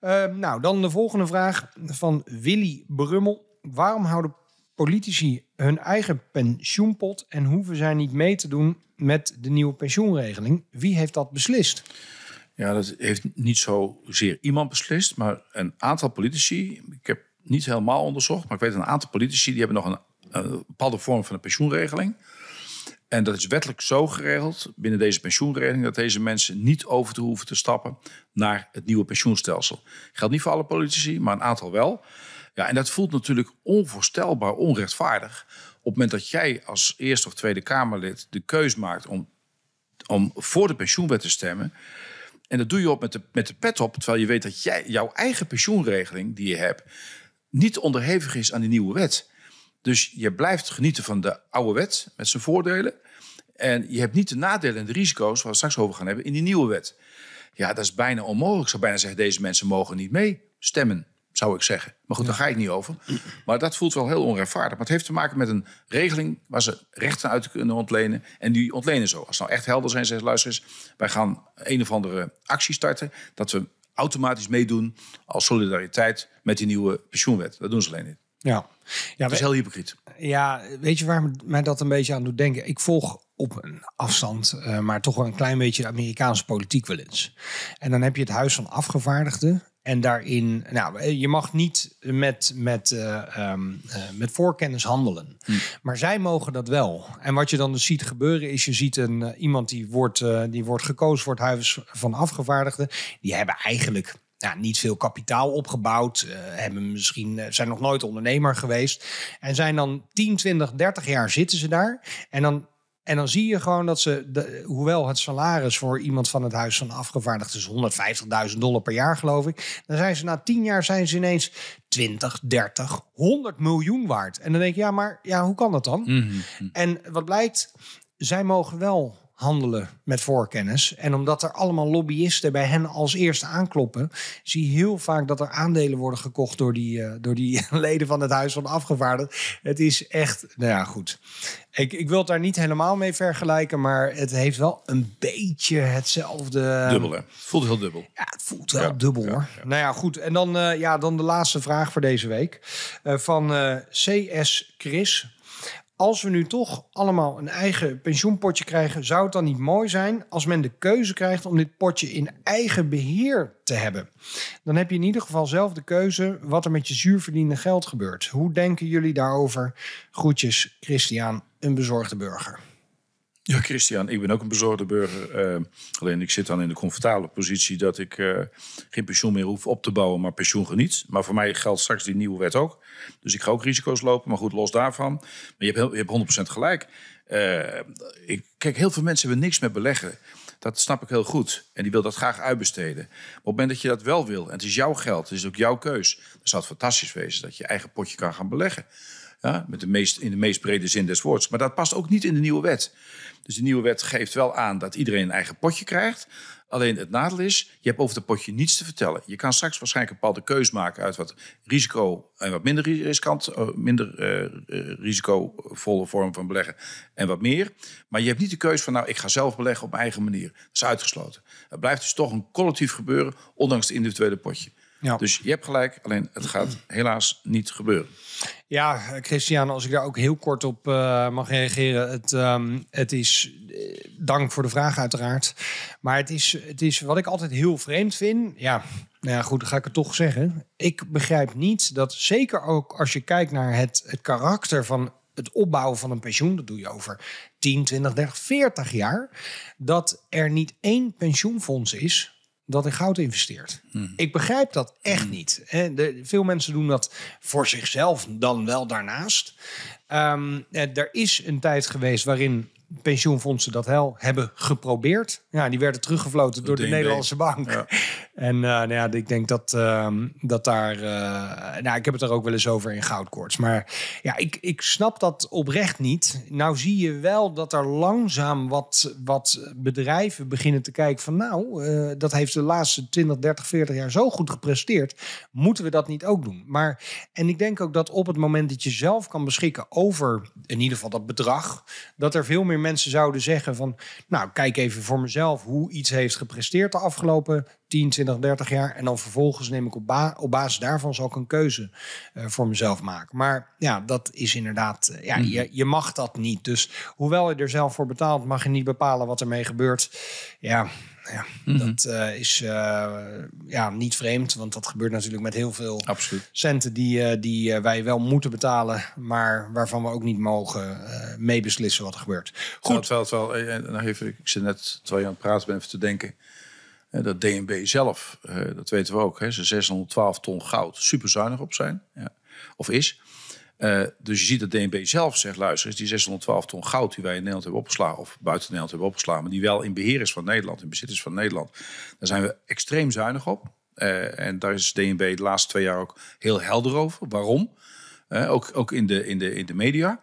Ehm, nou, dan de volgende vraag van Willy Brummel. Waarom houden politici hun eigen pensioenpot en hoeven zij niet mee te doen met de nieuwe pensioenregeling. Wie heeft dat beslist? Ja, dat heeft niet zozeer iemand beslist, maar een aantal politici. Ik heb niet helemaal onderzocht, maar ik weet een aantal politici die hebben nog een, een bepaalde vorm van een pensioenregeling. En dat is wettelijk zo geregeld binnen deze pensioenregeling dat deze mensen niet over te hoeven te stappen naar het nieuwe pensioenstelsel. Geldt niet voor alle politici, maar een aantal wel. Ja, en dat voelt natuurlijk onvoorstelbaar onrechtvaardig. Op het moment dat jij als Eerste of Tweede Kamerlid de keus maakt om, om voor de pensioenwet te stemmen. En dat doe je op met de, met de pet op, terwijl je weet dat jij, jouw eigen pensioenregeling die je hebt, niet onderhevig is aan die nieuwe wet. Dus je blijft genieten van de oude wet met zijn voordelen. En je hebt niet de nadelen en de risico's, waar we straks over gaan hebben, in die nieuwe wet. Ja, dat is bijna onmogelijk. Ik zou bijna zeggen, deze mensen mogen niet mee stemmen zou ik zeggen. Maar goed, daar ga ik niet over. Maar dat voelt wel heel onrechtvaardig. Maar het heeft te maken met een regeling waar ze rechten uit kunnen ontlenen. En die ontlenen zo. Als nou echt helder zijn, zeggen luister eens, wij gaan een of andere actie starten. Dat we automatisch meedoen als solidariteit met die nieuwe pensioenwet. Dat doen ze alleen niet. Ja, ja dat is heel hypocriet. Ja, weet je waar mij dat een beetje aan doet denken? Ik volg op een afstand, eh, maar toch wel een klein beetje de Amerikaanse politiek wel eens. En dan heb je het Huis van Afgevaardigden. En daarin, nou, je mag niet met, met, eh, ehm, eh, met voorkennis handelen. Hm. Maar zij mogen dat wel. En wat je dan dus ziet gebeuren, is je ziet een, eh, iemand die wordt, die wordt gekozen voor het huis van afgevaardigden. Die hebben eigenlijk nou, niet veel kapitaal opgebouwd. hebben misschien, zijn nog nooit ondernemer geweest. En zijn dan 10, 20, 30 jaar zitten ze daar. En dan en dan zie je gewoon dat ze, hoewel het salaris voor iemand van het Huis van afgevaardigd Afgevaardigden is 150.000 dollar per jaar, geloof ik. Dan zijn ze na 10 jaar zijn ze ineens 20, 30, 100 miljoen waard. En dan denk je, ja, maar ja, hoe kan dat dan? Mhm. En wat blijkt, zij mogen wel handelen met voorkennis. En omdat er allemaal lobbyisten bij hen als eerste aankloppen, zie je heel vaak dat er aandelen worden gekocht door die, eh, door die leden van het Huis van de Afgevaardigden. Het is echt, nou ja, goed. Ik, ik wil het daar niet helemaal mee vergelijken, maar het heeft wel een beetje hetzelfde. Ehm, dubbel, Voelt heel dubbel. Ja, het voelt wel dubbel, hoor. Nou ja, goed. En dan, eh, ja, dan de laatste vraag voor deze week eh, van CS Chris als we nu toch allemaal een eigen pensioenpotje krijgen, zou het dan niet mooi zijn als men de keuze krijgt om dit potje in eigen beheer te hebben? Dan heb je in ieder geval zelf de keuze wat er met je zuurverdiende geld gebeurt. Hoe denken jullie daarover? Groetjes, Christian, een bezorgde burger. Ja, Christian, ik ben ook een bezorgde burger. Eh, alleen ik zit dan in de comfortabele positie dat ik eh, geen pensioen meer hoef op te bouwen, maar pensioen geniet. Maar voor mij geldt straks die nieuwe wet ook. Dus ik ga ook risico's lopen. Maar goed, los daarvan. Maar je hebt, je hebt 100% gelijk. Eh, ik, kijk, heel veel mensen hebben niks met beleggen. Dat snap ik heel goed. En die wil dat graag uitbesteden. Maar op het moment dat je dat wel wil, en het is jouw geld, het is ook jouw keus, dan zou het fantastisch wezen dat je eigen potje kan gaan beleggen. Ja, met de meest, in de meest brede zin des woords. Maar dat past ook niet in de nieuwe wet. Dus de nieuwe wet geeft wel aan dat iedereen een eigen potje krijgt. Alleen het nadeel is, je hebt over dat potje niets te vertellen. Je kan straks waarschijnlijk een bepaalde keus maken uit wat risico en wat minder riskant, eh, minder eh, eh, risicovolle vorm van beleggen en wat meer. Maar je hebt niet de keuze van, nou, ik ga zelf beleggen op mijn eigen manier. Dat is uitgesloten. Het blijft dus toch een collectief gebeuren, ondanks het individuele potje. Ja. Dus je hebt gelijk, alleen het gaat helaas niet gebeuren. Ja, Christian, als ik daar ook heel kort op eh, mag reageren. Het, ehm, het is, eh, dank voor de vraag uiteraard. Maar het is, het is wat ik altijd heel vreemd vind. Ja, nou ja, goed, dan ga ik het toch zeggen. Ik begrijp niet dat, zeker ook als je kijkt naar het, het karakter van het opbouwen van een pensioen, dat doe je over 10, 20, 30, 40 jaar, dat er niet één pensioenfonds is dat in goud investeert. Hmm. Ik begrijp dat echt hmm. niet. de, veel mensen doen dat voor zichzelf, dan wel daarnaast. Ehm, eh, er is een tijd geweest waarin pensioenfondsen dat wel hebben geprobeerd. Ja, die werden teruggefloten door de Nederlandse Bank. En eh, nou ja, ik denk dat, ehm, dat daar. Eh, nou, ik heb het er ook wel eens over in goudkoorts. Maar ja, ik, ik snap dat oprecht niet. Nou zie je wel dat er langzaam wat, wat bedrijven beginnen te kijken van nou, eh, dat heeft de laatste 20, 30, 40 jaar zo goed gepresteerd. Moeten we dat niet ook doen? Maar en ik denk ook dat op het moment dat je zelf kan beschikken over in ieder geval dat bedrag, dat er veel meer mensen zouden zeggen van nou, kijk even voor mezelf hoe iets heeft gepresteerd de afgelopen 10, 20, 30 jaar. En dan vervolgens neem ik op, op basis daarvan zal ik een keuze eh, voor mezelf maken. Maar ja, dat is inderdaad, eh, ja, hmm. je, je mag dat niet. Dus hoewel je er zelf voor betaalt, mag je niet bepalen wat ermee gebeurt. Ja, ja, mhm. dat eh, is ja, niet vreemd, want dat gebeurt natuurlijk met heel veel Absoluut. centen die, uh, die wij wel moeten betalen, maar waarvan we ook niet mogen meebeslissen wat er gebeurt. Goed. wel, wel en, nou even, ik zit net terwijl je aan het praten bent even te denken dat DNB zelf, eh, dat weten we ook, hè, ze 612 ton goud superzuinig op zijn, ja, of is. Eh, dus je ziet dat DNB zelf zegt, luister, is die 612 ton goud die wij in Nederland hebben opgeslagen, of buiten Nederland hebben opgeslagen, maar die wel in beheer is van Nederland, in bezit is van Nederland, daar zijn we extreem zuinig op. Eh, en daar is DNB de laatste twee jaar ook heel helder over. Waarom? ook ook in, de, in, de, in de media.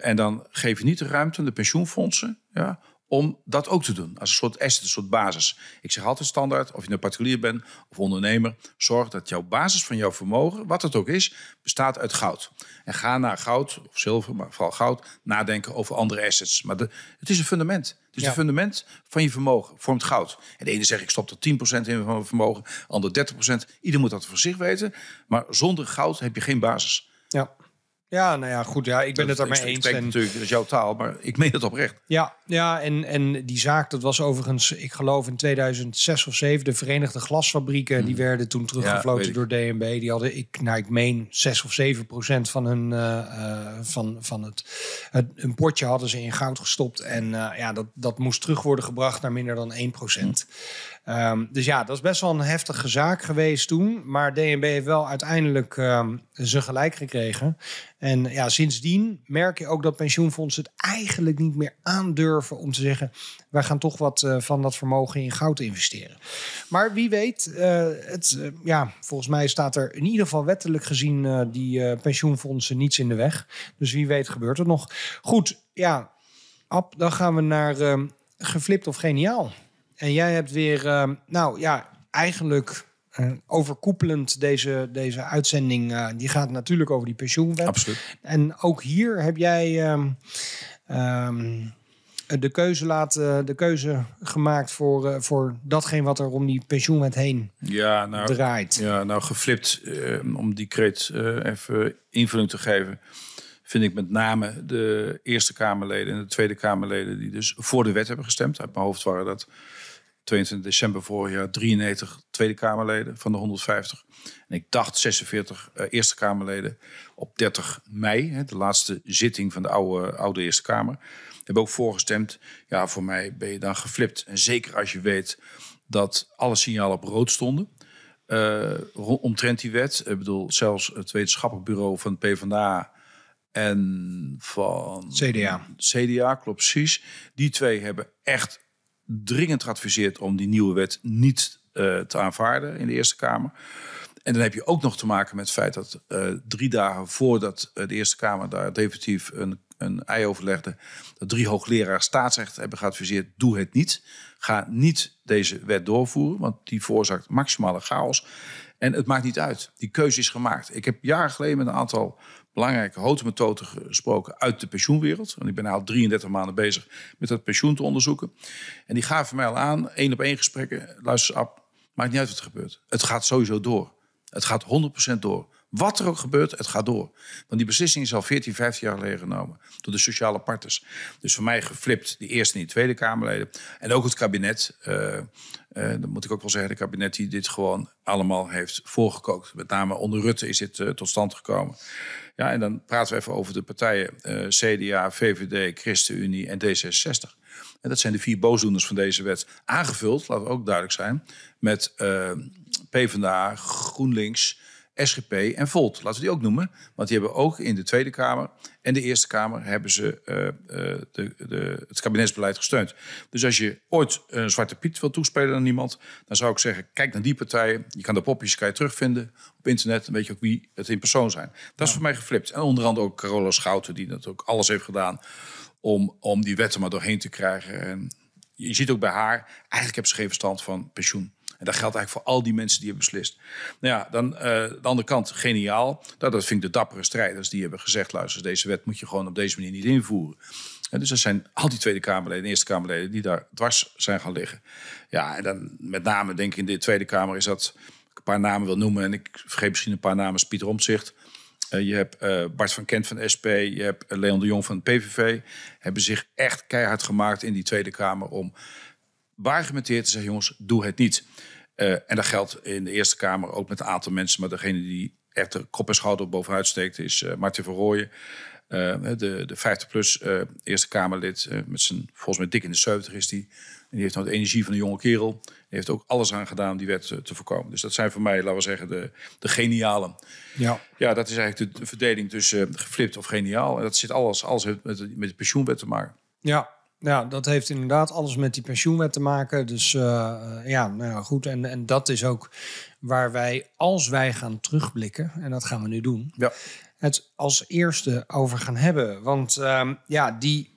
en dan geef je niet de ruimte aan de pensioenfondsen ja, om dat ook te doen. Als een soort asset, een soort basis. Ik zeg altijd standaard, of je een nou particulier bent of ondernemer, zorg dat jouw basis van jouw vermogen, wat het ook is, bestaat uit goud. En ga naar goud of zilver, maar vooral goud, nadenken over andere assets. Maar de, het is een fundament. Het is een fundament van je vermogen, vormt goud. En de ene zegt ik stop er 10% in van mijn vermogen, ander 30%. Ieder moet dat voor zich weten. Maar zonder goud heb je geen basis. Ja. Ja, nou ja, goed. Ja, ik ben dat, het ermee eens. natuurlijk, dat is jouw taal, maar ik meen het oprecht. Ja, ja en, en die zaak, dat was overigens, ik geloof in 2006 of 7, de Verenigde Glasfabrieken, die hmm. werden toen teruggefloten door DNB. Die hadden, ik, nou, ik meen, 6 of 7 procent van hun eh, eh, van, van het, het, een potje hadden ze in goud gestopt. En eh, ja, dat, dat moest terug worden gebracht naar minder dan 1 procent. Hmm. Ehm, dus ja, dat is best wel een heftige zaak geweest toen. Maar DNB heeft wel uiteindelijk ehm, ze gelijk gekregen. En ja, sindsdien merk je ook dat pensioenfondsen het eigenlijk niet meer aandurven om te zeggen: wij gaan toch wat eh, van dat vermogen in goud investeren. Maar wie weet, eh, het, eh, ja, volgens mij staat er in ieder geval wettelijk gezien die pensioenfondsen niets in de weg. Dus wie weet gebeurt er nog. Goed, ja, Ab, dan gaan we naar ehm, geflipt of geniaal. En jij hebt weer, ehm, nou ja, eigenlijk eh, overkoepelend deze, deze uitzending. Eh, die gaat natuurlijk over die pensioenwet. Absoluut. En ook hier heb jij ehm, ehm, de, keuze laten, eh, de keuze gemaakt voor, voor datgene wat er om die pensioenwet heen ja, nou, draait. Ja, nou geflipt, om die kreet even invulling te geven. Vind ik met name de Eerste Kamerleden en de Tweede Kamerleden die dus voor de wet hebben gestemd. Uit mijn hoofd waren dat 22 december vorig jaar 93 Tweede Kamerleden van de 150. En ik dacht 46 eh, Eerste Kamerleden op 30 mei, hè, de laatste zitting van de oude, oude Eerste Kamer. Hebben ook voorgestemd. Ja, voor mij ben je dan geflipt. En zeker als je weet dat alle signalen op rood stonden. Uh, omtrent die wet. Ik bedoel, zelfs het wetenschappelijk bureau van het PvdA en van CDA. CDA, klopt precies. Die twee hebben echt dringend geadviseerd om die nieuwe wet niet eh, te aanvaarden in de Eerste Kamer. En dan heb je ook nog te maken met het feit dat eh, drie dagen voordat eh, de Eerste Kamer daar definitief een, een ei overlegde, dat drie hoogleraren staatsrecht hebben geadviseerd: doe het niet. Ga niet deze wet doorvoeren, want die veroorzaakt maximale chaos. En het maakt niet uit. Die keuze is gemaakt. Ik heb jaren geleden met een aantal belangrijke houtmethoden gesproken uit de pensioenwereld. En ik ben al 33 maanden bezig met dat pensioen te onderzoeken. En die gaven mij al aan, één op één gesprekken. Luister, Ab, maakt niet uit wat er gebeurt. Het gaat sowieso door. Het gaat 100% door. Wat er ook gebeurt, het gaat door. Want die beslissing is al 14, 15 jaar geleden genomen door de sociale partners. Dus voor mij geflipt, de Eerste en die Tweede Kamerleden. En ook het kabinet, uh, dat moet ik ook wel zeggen, het kabinet die dit gewoon allemaal heeft voorgekookt. Met name onder Rutte is dit eh, tot stand gekomen. Ja, en dan praten we even over de partijen CDA, VVD, ChristenUnie en D66. En dat zijn de vier boosdoeners van deze wet. Aangevuld, laten we ook duidelijk zijn, met PvdA, GroenLinks, SGP en Volt. Laten we die ook noemen. Want die hebben ook in de Tweede Kamer en de Eerste Kamer hebben ze eh, eh, de, de, het kabinetsbeleid gesteund. Dus als je ooit een zwarte piet wil toespelen aan iemand, dan zou ik zeggen, kijk naar die partijen. Je kan de popjes kan je terugvinden op internet. Dan weet je ook wie het in persoon zijn. Dat is voor mij geflipt. En onder andere ook Carola Schouten, die natuurlijk alles heeft gedaan om, om die wetten maar doorheen te krijgen. En je ziet ook bij haar, eigenlijk heb ze geen verstand van pensioen. En dat geldt eigenlijk voor al die mensen die hebben beslist. Nou ja, dan uh, de andere kant, geniaal. Dat, nou, dat vind ik de dappere strijders die hebben gezegd... luister, deze wet moet je gewoon op deze manier niet invoeren. En dus dat zijn al die Tweede Kamerleden Eerste Kamerleden... die daar dwars zijn gaan liggen. Ja, en dan met name denk ik in de Tweede Kamer is dat... ik een paar namen wil noemen en ik vergeet misschien een paar namen... Pieter eh, je hebt eh, Bart van Kent van SP, je hebt Leon de Jong van de PVV. Hebben zich echt keihard gemaakt in die Tweede Kamer om waargementeerd te zeggen: jongens, doe het niet. Eh, en dat geldt in de Eerste Kamer ook met een aantal mensen. Maar degene die echt de kop en schouder bovenuit steekt is uh, Martin van Rooyen. Eh, de, de 50-plus Eerste Kamerlid, met zijn, volgens mij dik in de 70 is die. En die heeft nou de energie van een jonge kerel. Die heeft ook alles aan gedaan om die wet te voorkomen. Dus dat zijn voor mij, laten we zeggen, de, de genialen. Ja. ja, dat is eigenlijk de, verdeling tussen geflipt of geniaal. En dat zit alles, alles heeft met, met de pensioenwet te maken. Ja, ja, dat heeft inderdaad alles met die pensioenwet te maken. Dus eh, eh, ja, nou goed. En, en dat is ook waar wij, als wij gaan terugblikken, en dat gaan we nu doen, ja. het als eerste over gaan hebben. Want ehm, ja, die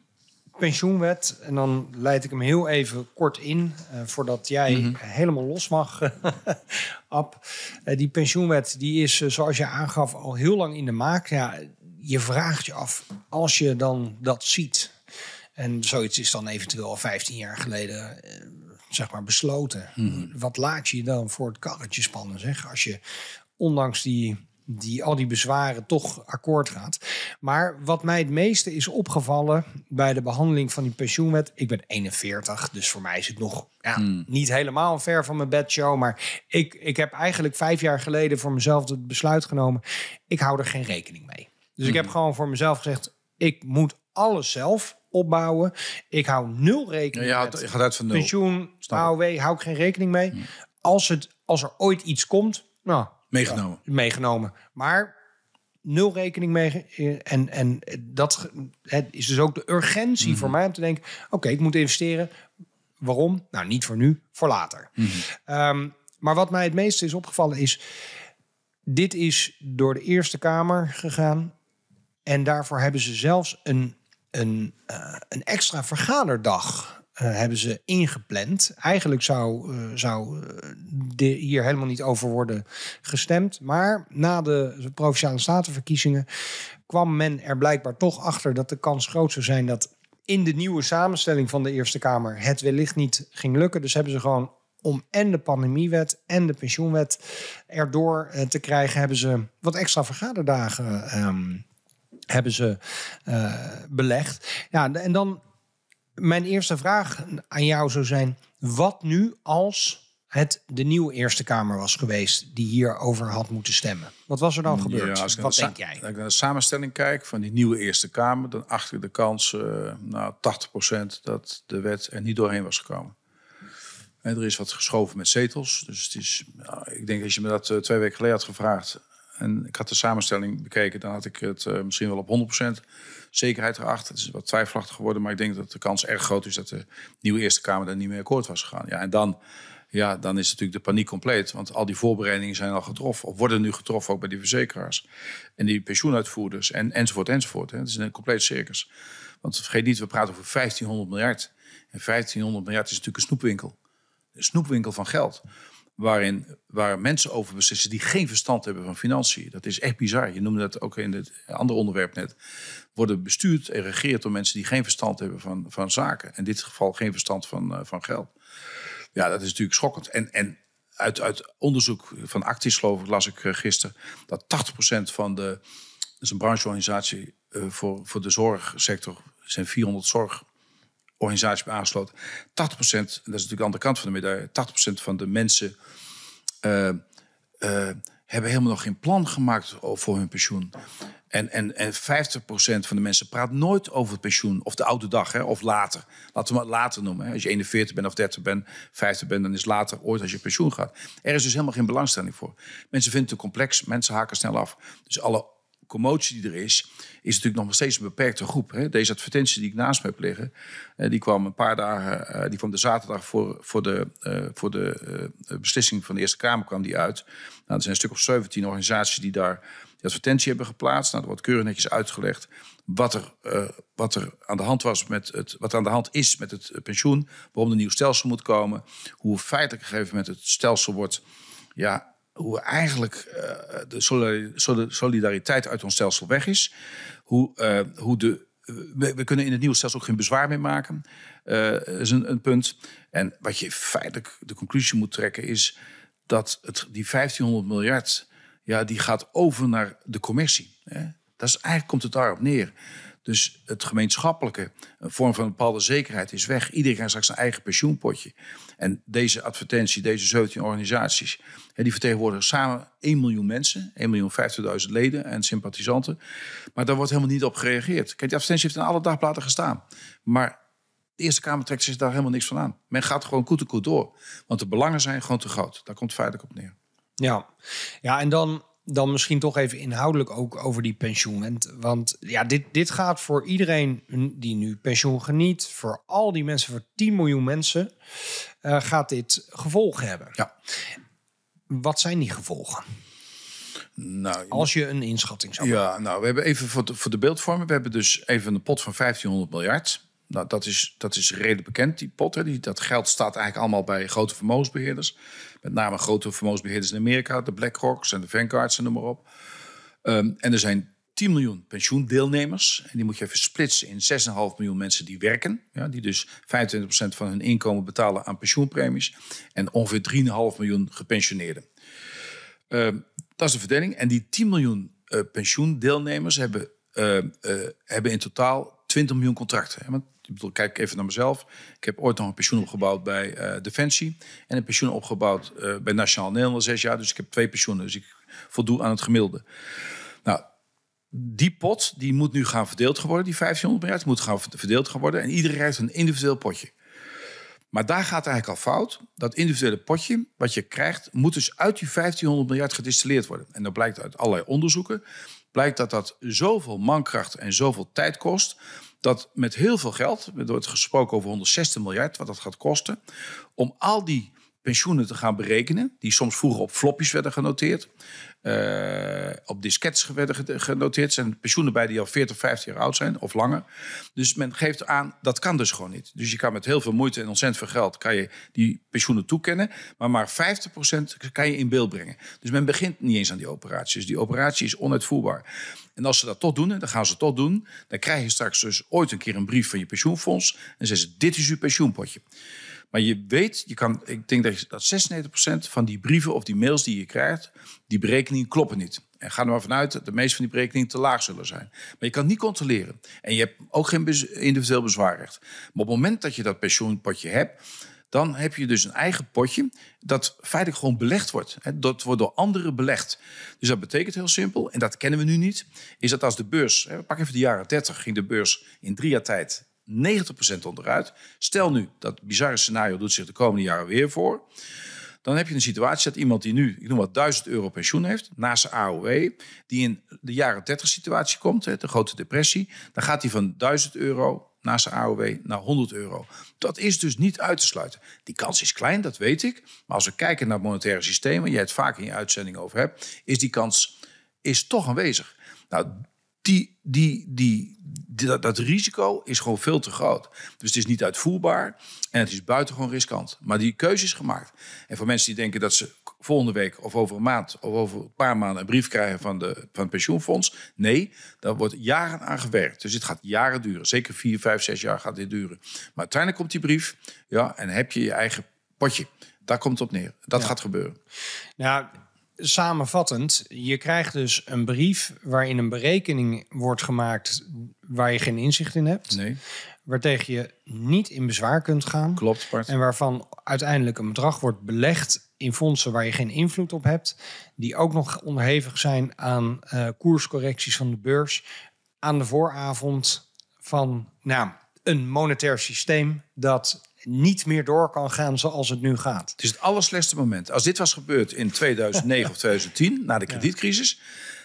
pensioenwet, en dan leid ik hem heel even kort in, eh, voordat jij mhm. helemaal los mag, Ab. die pensioenwet, die is, zoals je aangaf, al heel lang in de maak. Ja, je vraagt je af, als je dan dat ziet, en zoiets is dan eventueel al 15 jaar geleden eh, zeg maar besloten. Mhm. Wat laat je dan voor het karretje spannen, zeg? Als je ondanks die, die, al die bezwaren toch akkoord gaat. Maar wat mij het meeste is opgevallen bij de behandeling van die pensioenwet. Ik ben 41, dus voor mij is het nog ja, mhm. niet helemaal ver van mijn bedshow. Maar ik, ik heb eigenlijk vijf jaar geleden voor mezelf het besluit genomen. Ik hou er geen rekening mee. Dus ik mhm. heb gewoon voor mezelf gezegd. Ik moet alles zelf opbouwen. Ik hou nul rekening ja, met gaat van nul. pensioen, AOW, hou ik geen rekening mee. Als, het, als er ooit iets komt, nou... Meegenomen. meegenomen. Maar nul rekening mee. En, en dat is dus ook de urgentie mhm. voor mij om te denken... oké, ik moet investeren. Waarom? Nou, niet voor nu, voor later. Mhm. Ehm, maar wat mij het meeste is opgevallen is... dit is door de Eerste Kamer gegaan... en daarvoor hebben ze zelfs een een, eh, een extra vergaderdag eh, hebben ze ingepland. Eigenlijk zou, eh, zou hier helemaal niet over worden gestemd. Maar na de Provinciale Statenverkiezingen kwam men er blijkbaar toch achter dat de kans groot zou zijn dat in de nieuwe samenstelling van de Eerste Kamer het wellicht niet ging lukken. Dus hebben ze gewoon om en de pandemiewet en de pensioenwet erdoor te krijgen, hebben ze wat extra vergaderdagen um, hebben ze eh, belegd. Ja, en dan mijn eerste vraag aan jou zou zijn: wat nu als het de nieuwe Eerste Kamer was geweest die hierover had moeten stemmen? Wat was er dan gebeurd? wat denk jij? Als ik naar de samenstelling kijk van die nieuwe Eerste Kamer, dan acht ik de kans uh, nou, 80% dat de wet er niet doorheen was gekomen. En er is wat geschoven met zetels. Dus het is, nou, ik denk als je me dat eh, twee weken geleden had gevraagd, en ik had de samenstelling bekeken, dan had ik het eh, misschien wel op 100% zekerheid geacht. Het is wat twijfelachtig geworden, maar ik denk dat de kans erg groot is dat de nieuwe Eerste Kamer daar niet mee akkoord was gegaan. Ja, en dan, ja, dan is natuurlijk de paniek compleet, want al die voorbereidingen zijn al getroffen, of worden nu getroffen ook bij die verzekeraars en die pensioenuitvoerders en, enzovoort, enzovoort. Hè. Het is een compleet circus. Want vergeet niet, we praten over 1500 miljard. En 1500 miljard is natuurlijk een snoepwinkel. Een snoepwinkel van geld waarin, waar mensen over beslissen die geen verstand hebben van financiën. Dat is echt bizar. Je noemde dat ook in het andere onderwerp net. Worden bestuurd en regeerd door mensen die geen verstand hebben van, van zaken. In dit geval geen verstand van, eh, van geld. Ja, dat is natuurlijk schokkend. En, en uit, uit onderzoek van Actis, geloof ik, las ik eh, gisteren... dat 80% van de... Dat is een brancheorganisatie eh, voor, voor de zorgsector. Er zijn 400 zorg Organisatie bij aangesloten. 80%, dat is natuurlijk de andere kant van de medaille, 80% van de mensen eh, eh, hebben helemaal nog geen plan gemaakt voor hun pensioen. En, en, en 50% van de mensen praat nooit over het pensioen. Of de oude dag, hè, of later. Laten we het later noemen. Hè. Als je 41 bent of 30 bent, 50 bent, dan is later ooit als je pensioen gaat. Er is dus helemaal geen belangstelling voor. Mensen vinden het te complex, mensen haken snel af. Dus alle commotie die er is, is natuurlijk nog steeds een beperkte groep. Hè. Deze advertentie die ik naast me heb liggen, eh, die kwam een paar dagen, eh, die kwam de zaterdag voor, voor de, eh, voor de beslissing van de Eerste Kamer kwam die uit. Nou, er zijn een stuk of 17 organisaties die daar die advertentie hebben geplaatst. Nou, er wordt keurig netjes uitgelegd wat er, wat er aan de hand was met het, wat aan de hand is met het pensioen, waarom er een nieuw stelsel moet komen, hoe feitelijk gegeven moment het stelsel wordt ja, hoe eigenlijk eh, de solidariteit uit ons stelsel weg is. Hoe, eh, hoe de, eh, we, kunnen in het nieuwe stelsel ook geen bezwaar meer maken, uh, is een, punt. En wat je feitelijk de conclusie moet trekken is dat het, die 1500 miljard, ja, die gaat over naar de commercie. Hè? Dat is, eigenlijk komt het daarop neer. Dus het gemeenschappelijke, een vorm van een bepaalde zekerheid, is weg. Iedereen krijgt straks zijn eigen pensioenpotje. En deze advertentie, deze 17 organisaties, die vertegenwoordigen samen 1 miljoen mensen, 1 miljoen 50.000 leden en sympathisanten. Maar daar wordt helemaal niet op gereageerd. Kijk, die advertentie heeft in alle dagbladen gestaan. Maar de Eerste Kamer trekt zich daar helemaal niks van aan. Men gaat gewoon koet en koet door. Want de belangen zijn gewoon te groot. Daar komt het feitelijk op neer. Ja, ja en dan dan misschien toch even inhoudelijk ook over die pensioen. Want, ja, dit, dit gaat voor iedereen die nu pensioen geniet, voor al die mensen, voor 10 miljoen mensen, eh, gaat dit gevolgen hebben. Ja. Wat zijn die gevolgen? Nou, Als je een inschatting zou Ja, nou, we hebben even voor de, voor de beeldvorming. We hebben dus even een pot van 1500 miljard. Nou, dat is, dat is redelijk bekend, die pot. Hè. Die, dat geld staat eigenlijk allemaal bij grote vermogensbeheerders. Met name grote vermogensbeheerders in Amerika, de BlackRocks en de Vanguards en noem maar op. Ehm, en er zijn 10 miljoen pensioendeelnemers. En die moet je even splitsen in 6,5 miljoen mensen die werken. Ja, die dus 25% van hun inkomen betalen aan pensioenpremies. En ongeveer 3,5 miljoen gepensioneerden. Ehm, dat is de verdeling. En die 10 miljoen eh, pensioendeelnemers hebben, ehm, eh, hebben in totaal 20 miljoen contracten ik bedoel, kijk even naar mezelf. Ik heb ooit nog een pensioen opgebouwd bij eh, Defensie. En een pensioen opgebouwd eh, bij Nationaal Nederland zes jaar. Dus ik heb twee pensioenen. Dus ik voldoe aan het gemiddelde. Nou, die pot die moet nu gaan verdeeld worden. Die 1500 miljard moet gaan verdeeld gaan worden. En iedereen krijgt een individueel potje. Maar daar gaat eigenlijk al fout. Dat individuele potje wat je krijgt, moet dus uit die 1500 miljard gedistilleerd worden. En dat blijkt uit allerlei onderzoeken blijkt dat dat zoveel mankracht en zoveel tijd kost. Dat met heel veel geld, er wordt gesproken over 160 miljard, wat dat gaat kosten. om al die pensioenen te gaan berekenen. Die soms vroeger op flopjes werden genoteerd. Eh, op diskets werden genoteerd. zijn pensioenen bij die al 40, 50 jaar oud zijn of langer. Dus men geeft aan, dat kan dus gewoon niet. Dus je kan met heel veel moeite en ontzettend veel geld... kan je die pensioenen toekennen. Maar maar 50% kan je in beeld brengen. Dus men begint niet eens aan die operatie. Dus die operatie is onuitvoerbaar. En als ze dat toch doen, dan gaan ze toch doen... dan krijg je straks dus ooit een keer een brief van je pensioenfonds. En zeggen ze, dit is uw pensioenpotje. Maar je weet, je kan, ik denk dat, je, 96% van die brieven of die mails die je krijgt, die berekeningen kloppen niet. En ga er maar vanuit dat de meeste van die berekeningen te laag zullen zijn. Maar je kan niet controleren. En je hebt ook geen individueel bezwaarrecht. Maar op het moment dat je dat pensioenpotje hebt, dan heb je dus een eigen potje dat feitelijk gewoon belegd wordt. Dat wordt door anderen belegd. Dus dat betekent heel simpel, en dat kennen we nu niet, is dat als de beurs, pak even de jaren 30, ging de beurs in drie jaar tijd 90% onderuit. Stel nu, dat bizarre scenario doet zich de komende jaren weer voor. Dan heb je een situatie dat iemand die nu, ik noem wat, 1000 euro pensioen heeft, naast zijn AOW, die in de jaren 30 situatie komt, de grote depressie, dan gaat hij van 1000 euro naast de AOW naar 100 euro. Dat is dus niet uit te sluiten. Die kans is klein, dat weet ik. Maar als we kijken naar het monetaire systeem, waar jij het vaak in je uitzending over hebt, is die kans is toch aanwezig. Nou, die, die, die, dat, dat, risico is gewoon veel te groot. Dus het is niet uitvoerbaar en het is buitengewoon riskant. Maar die keuze is gemaakt. En voor mensen die denken dat ze volgende week of over een maand of over een paar maanden een brief krijgen van, de, van het pensioenfonds. Nee, daar wordt jaren aan gewerkt. Dus dit gaat jaren duren. Zeker vier, vijf, zes jaar gaat dit duren. Maar uiteindelijk komt die brief ja, en heb je je eigen potje. Daar komt het op neer. Dat gaat gebeuren. Nou, samenvattend, je krijgt dus een brief waarin een berekening wordt gemaakt waar je geen inzicht in hebt. Nee. Waartegen je niet in bezwaar kunt gaan. Klopt, En waarvan uiteindelijk een bedrag wordt belegd in fondsen waar je geen invloed op hebt. Die ook nog onderhevig zijn aan eh, koerscorrecties van de beurs. Aan de vooravond van nou, een monetair systeem dat niet meer door kan gaan zoals het nu gaat. Het is het allerslechtste moment. Als dit was gebeurd in 2009 of 2010, na de kredietcrisis.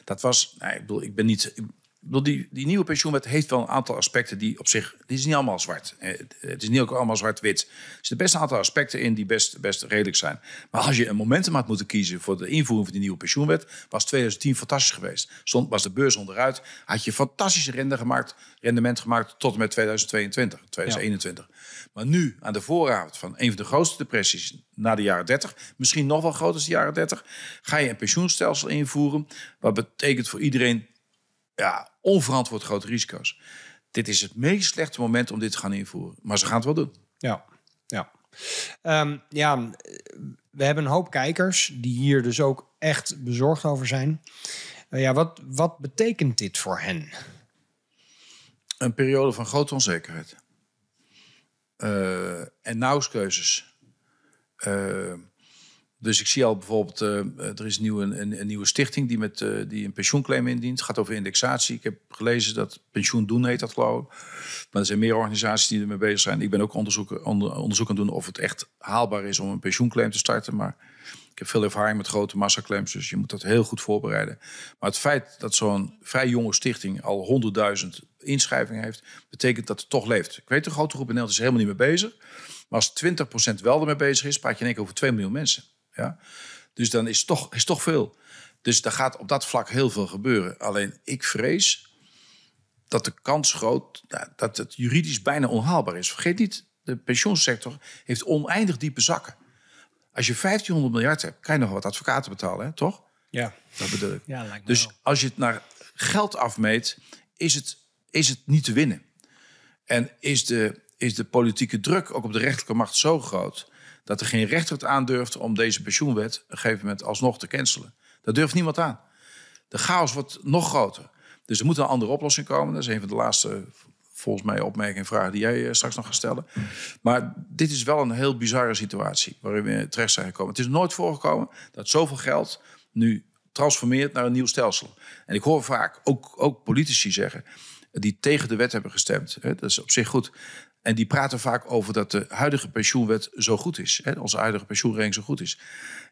Dat was, nou, ik, bedoel, ik ben niet die, die nieuwe pensioenwet heeft wel een aantal aspecten die op zich. Die is niet allemaal zwart. Eh, het is niet ook allemaal zwart-wit. Er zitten best een aantal aspecten in die best, best redelijk zijn. Maar als je een momentum had moeten kiezen voor de invoering van die nieuwe pensioenwet. was 2010 fantastisch geweest. Stond, was de beurs onderuit. Had je fantastische gemaakt, rendement gemaakt tot en met 2022, 2021. Maar nu, aan de vooravond van een van de grootste depressies na de jaren 30, misschien nog wel groter dan de jaren 30, ga je een pensioenstelsel invoeren. Wat betekent voor iedereen ja, onverantwoord grote risico's. Dit is het meest slechte moment om dit te gaan invoeren. Maar ze gaan het wel doen. Ja, ja. Ehm, ja, we hebben een hoop kijkers die hier dus ook echt bezorgd over zijn. Eh, ja, wat, wat betekent dit voor hen? Een periode van grote onzekerheid. Uh, en nauwskeuzes. keuzes. Eh, dus ik zie al bijvoorbeeld, eh, er is nieuw een, een, nieuwe stichting die, met, eh, die een pensioenclaim indient. Het gaat over indexatie. Ik heb gelezen dat pensioen doen heet dat geloof ik. Maar er zijn meer organisaties die ermee bezig zijn. Ik ben ook onderzoek, onderzoek aan het doen of het echt haalbaar is om een pensioenclaim te starten. Maar ik heb veel ervaring met grote massaclaims, dus je moet dat heel goed voorbereiden. Maar het feit dat zo'n vrij jonge stichting al 100.000 inschrijvingen heeft, betekent dat het toch leeft. Ik weet de grote groep in Nederland is helemaal niet mee bezig. Maar als 20% wel ermee bezig is, praat je in één keer over 2 miljoen mensen. Ja? Dus dan is toch, is toch veel. Dus er gaat op dat vlak heel veel gebeuren. Alleen ik vrees dat de kans groot nou, dat het juridisch bijna onhaalbaar is. Vergeet niet, de pensioensector heeft oneindig diepe zakken. Als je 1500 miljard hebt, kan je nog wat advocaten betalen, hè? toch? Ja, dat bedoel ik. Ja, lijkt me dus als je het naar geld afmeet, is het, is het niet te winnen. En is de, is de politieke druk ook op de rechterlijke macht zo groot dat er geen rechter het aandurft om deze pensioenwet op een gegeven moment alsnog te cancelen. Dat durft niemand aan. De chaos wordt nog groter. Dus er moet een andere oplossing komen. Dat is een van de laatste, volgens mij, opmerkingen en vragen die jij eh, straks nog gaat stellen. Maar dit is wel een heel bizarre situatie waarin we terecht zijn gekomen. Het is nooit voorgekomen dat zoveel geld nu transformeert naar een nieuw stelsel. En ik hoor vaak ook, ook politici zeggen die tegen de wet hebben gestemd. Dat is op zich goed. En die praten vaak over dat de huidige pensioenwet zo goed is. Hè, onze huidige pensioenregeling zo goed is.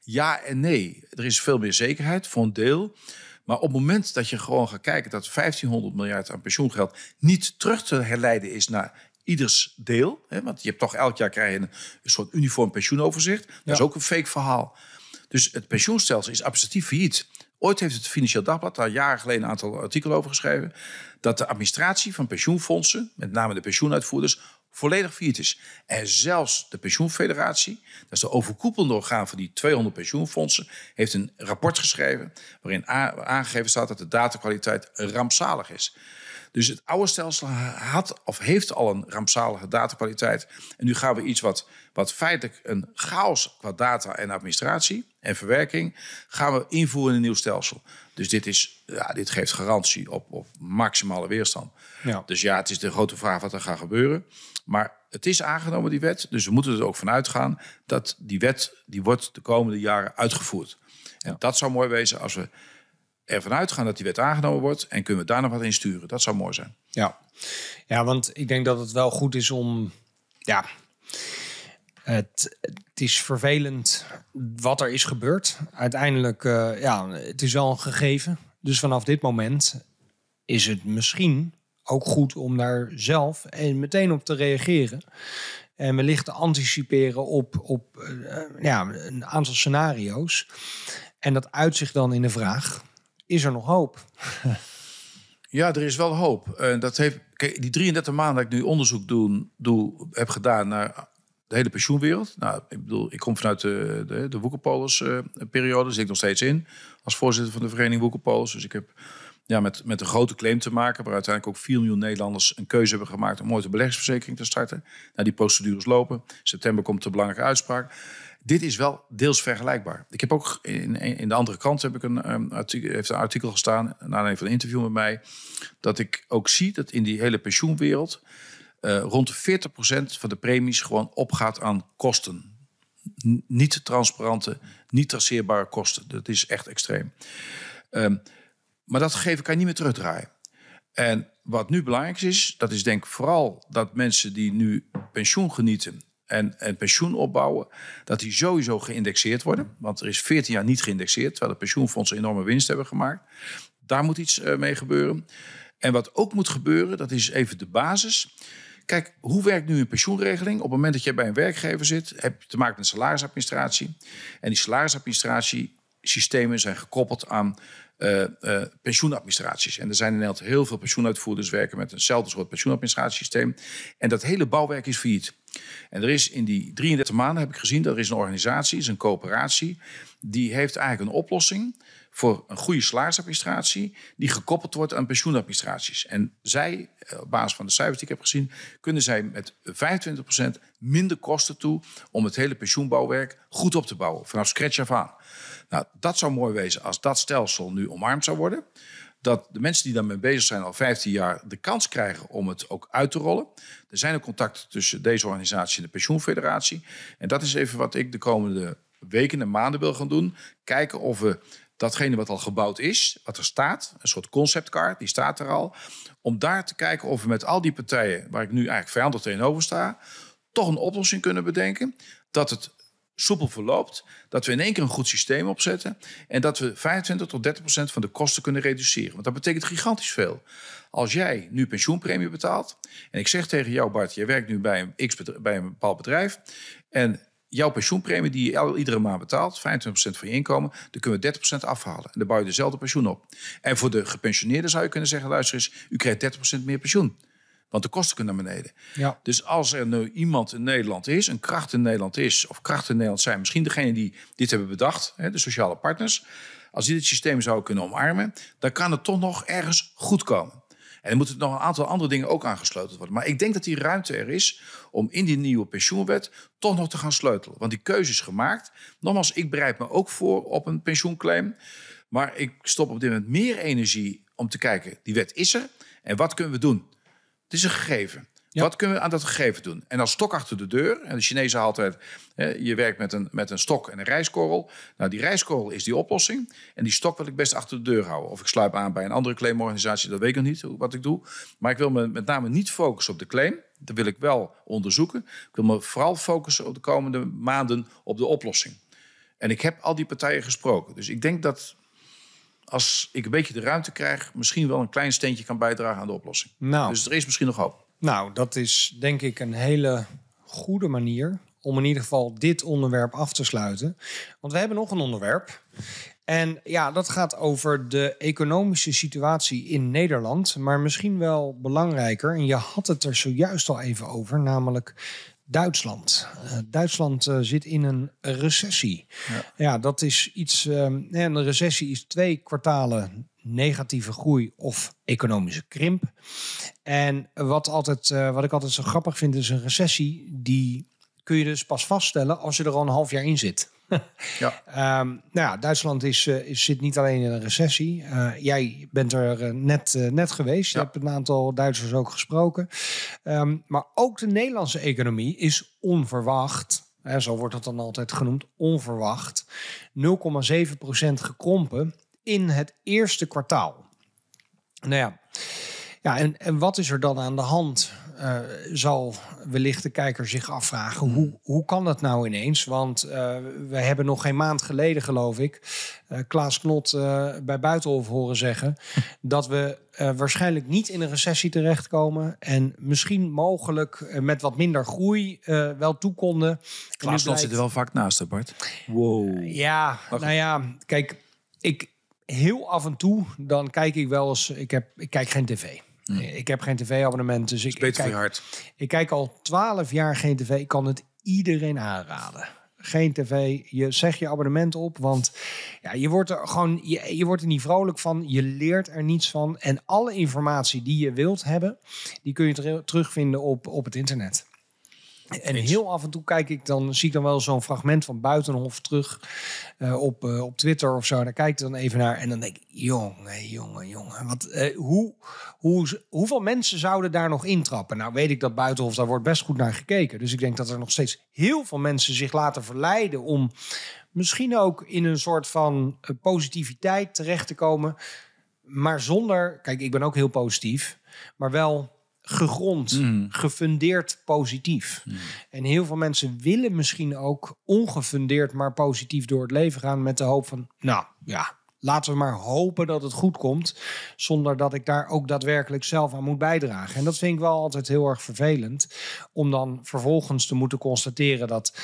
Ja en nee. Er is veel meer zekerheid voor een deel. Maar op het moment dat je gewoon gaat kijken dat 1500 miljard aan pensioengeld niet terug te herleiden is naar ieders deel. Hè, want je hebt toch elk jaar krijg je een, soort uniform pensioenoverzicht. Dat is ook een fake verhaal. Dus het pensioenstelsel is administratief failliet. Ooit heeft het Financieel Dagblad daar jaren geleden een aantal artikelen over geschreven. Dat de administratie van pensioenfondsen, met name de pensioenuitvoerders, volledig failliet is. En zelfs de pensioenfederatie, dat is de overkoepelende orgaan van die 200 pensioenfondsen, heeft een rapport geschreven waarin aangegeven staat dat de datakwaliteit rampzalig is. Dus het oude stelsel had of heeft al een rampzalige datakwaliteit. En nu gaan we iets wat, wat feitelijk een chaos qua data en administratie en verwerking, gaan we invoeren in een nieuw stelsel. Dus dit, is, ja, dit geeft garantie op, op maximale weerstand. Ja. Dus ja, het is de grote vraag wat er gaat gebeuren. Maar het is aangenomen, die wet. Dus we moeten er ook van uitgaan dat die wet die wordt de komende jaren uitgevoerd. En dat zou mooi wezen als we ervan uitgaan dat die wet aangenomen wordt. En kunnen we daar nog wat in sturen. Dat zou mooi zijn. Ja, ja want ik denk dat het wel goed is om. Ja, het, is vervelend wat er is gebeurd. Uiteindelijk, uh, ja, het is al een gegeven. Dus vanaf dit moment is het misschien ook goed om daar zelf en meteen op te reageren. En wellicht te anticiperen op, op eh, ja, een aantal scenario's. En dat uitzicht dan in de vraag: is er nog hoop? Ja, er is wel hoop. En dat heeft, kijk, die 33 maanden dat ik nu onderzoek doen, doe, heb gedaan naar de hele pensioenwereld. Nou, ik bedoel, ik kom vanuit de, de, de eh, periode dus zit ik nog steeds in. Als voorzitter van de Vereniging Woekerpolis. Dus ik heb ja, met, met een grote claim te maken, waar uiteindelijk ook 4 miljoen Nederlanders een keuze hebben gemaakt om ooit een beleggingsverzekering te starten. Nou, die procedures lopen. september komt de belangrijke uitspraak. Dit is wel deels vergelijkbaar. Ik heb ook in, in de andere krant heb ik een, ehm, artikel, heeft een artikel gestaan, na een van een interview met mij, dat ik ook zie dat in die hele pensioenwereld eh, rond de 40% van de premies gewoon opgaat aan kosten. niet transparante, niet traceerbare kosten. Dat is echt extreem. Um, maar dat gegeven kan je niet meer terugdraaien. En wat nu belangrijk is, dat is denk ik vooral dat mensen die nu pensioen genieten en, en pensioen opbouwen, dat die sowieso geïndexeerd worden. Want er is 14 jaar niet geïndexeerd, terwijl de pensioenfondsen enorme winst hebben gemaakt. Daar moet iets eh, mee gebeuren. En wat ook moet gebeuren, dat is even de basis. Kijk, hoe werkt nu een pensioenregeling? Op het moment dat je bij een werkgever zit, heb je te maken met salarisadministratie. En die salarisadministratiesystemen zijn gekoppeld aan eh, eh, pensioenadministraties. En er zijn in Nederland heel veel pensioenuitvoerders werken met eenzelfde soort pensioenadministratiesysteem. En dat hele bouwwerk is failliet. En er is in die 33 maanden, heb ik gezien, dat er is een organisatie, is een coöperatie, die heeft eigenlijk een oplossing voor een goede salarisadministratie die gekoppeld wordt aan pensioenadministraties. En zij, eh, op basis van de cijfers die ik heb gezien, kunnen zij met 25% minder kosten toe om het hele pensioenbouwwerk goed op te bouwen, vanaf scratch af aan. Nou, dat zou mooi wezen als dat stelsel nu omarmd zou worden. Dat de mensen die daarmee bezig zijn al 15 jaar de kans krijgen om het ook uit te rollen. Er zijn ook contacten tussen deze organisatie en de Pensioenfederatie. En dat is even wat ik de komende weken en maanden wil gaan doen. Kijken of we datgene wat al gebouwd is, wat er staat, een soort conceptkaart, die staat er al. Om daar te kijken of we met al die partijen, waar ik nu eigenlijk vijandig tegenover sta, toch een oplossing kunnen bedenken. Dat het soepel verloopt, dat we in één keer een goed systeem opzetten en dat we 25 tot 30 procent van de kosten kunnen reduceren. Want dat betekent gigantisch veel. Als jij nu pensioenpremie betaalt en ik zeg tegen jou Bart, jij werkt nu bij een, X bij een bepaald bedrijf en jouw pensioenpremie die je iedere maand betaalt, 25% van je inkomen, dan kunnen we 30% afhalen. En dan bouw je dezelfde pensioen op. En voor de gepensioneerden zou je kunnen zeggen, luister eens, u krijgt 30% meer pensioen. Want de kosten kunnen naar beneden. Ja. Dus als er nu iemand in Nederland is, een kracht in Nederland is, of krachten in Nederland zijn, misschien degene die dit hebben bedacht, hè, de sociale partners, als die dit systeem zou kunnen omarmen, dan kan het toch nog ergens goed komen. En er moeten nog een aantal andere dingen ook aangesloten worden. Maar ik denk dat die ruimte er is om in die nieuwe pensioenwet toch nog te gaan sleutelen. Want die keuze is gemaakt. Nogmaals, ik bereid me ook voor op een pensioenclaim. Maar ik stop op dit moment meer energie om te kijken, die wet is er. En wat kunnen we doen? Het is een gegeven. Wat kunnen we aan dat gegeven doen? En als stok achter de deur. En de Chinezen altijd, hè, je werkt met een, met een stok en een rijskorrel. Nou, die rijskorrel is die oplossing. En die stok wil ik best achter de deur houden. Of ik sluip aan bij een andere claimorganisatie, dat weet ik nog niet wat ik doe. Maar ik wil me met name niet focussen op de claim. Dat wil ik wel onderzoeken. Ik wil me vooral focussen op de komende maanden op de oplossing. En ik heb al die partijen gesproken. Dus ik denk dat als ik een beetje de ruimte krijg, misschien wel een klein steentje kan bijdragen aan de oplossing. Nou, dus er is misschien nog hoop. Nou, dat is denk ik een hele goede manier om in ieder geval dit onderwerp af te sluiten. Want we hebben nog een onderwerp. En ja, dat gaat over de economische situatie in Nederland. Maar misschien wel belangrijker, en je had het er zojuist al even over, namelijk Duitsland. Eh, Duitsland eh, zit in een recessie. Ja, dat is iets. Um, een recessie is twee kwartalen negatieve groei of economische krimp. En wat, altijd, eh, wat ik altijd zo grappig vind, is een recessie die kun je dus pas vaststellen als je er al een half jaar in zit ja. Ehm, nou ja, Duitsland eh, is, zit niet alleen in een recessie. Eh, jij bent er eh, net, net geweest. Je hebt een aantal Duitsers ook gesproken. Ehm, maar ook de Nederlandse economie is onverwacht. Hè, zo wordt dat dan altijd genoemd, onverwacht. 0,7% gekrompen in het eerste kwartaal. Nou ja, ja en, en wat is er dan aan de hand? uh, zal wellicht de kijker zich afvragen: hoe, hoe kan dat nou ineens? Want uh, we hebben nog geen maand geleden, geloof ik, uh, Klaas Knot bij Buitenhof horen zeggen dat we waarschijnlijk niet in een recessie terechtkomen en misschien mogelijk met wat minder groei wel toe konden. Klaas Knot zit er wel vaak naast, Bart. Wow. ja, nou ja, kijk, ik heel af en toe dan kijk ik wel eens. Ik, heb, ik kijk geen tv. Hmm. Ik heb geen tv-abonnement, dus ik, kijk, ik kijk al twaalf jaar geen tv. Ik kan het iedereen aanraden geen tv. Je zeg je abonnement op, want ja, je, wordt er gewoon, je, je wordt er niet vrolijk van. Je leert er niets van. En alle informatie die je wilt hebben, die kun je terugvinden op, op het internet. En heel af en toe kijk ik dan, zie ik dan wel zo'n fragment van Buitenhof terug eh, op, eh, op Twitter of zo. Daar kijk ik dan even naar en dan denk ik, jongen, jongen, jongen. Wat, eh, hoe, hoe, hoeveel mensen zouden daar nog intrappen? Nou weet ik dat Buitenhof, daar wordt best goed naar gekeken. Dus ik denk dat er nog steeds heel veel mensen zich laten verleiden om misschien ook in een soort van positiviteit terecht te komen. Maar zonder, kijk ik ben ook heel positief, maar wel gegrond, mm. gefundeerd positief. Mm. En heel veel mensen willen misschien ook ongefundeerd, maar positief door het leven gaan met de hoop van, nou ja, laten we maar hopen dat het goed komt, zonder dat ik daar ook daadwerkelijk zelf aan moet bijdragen. En dat vind ik wel altijd heel erg vervelend, om dan vervolgens te moeten constateren dat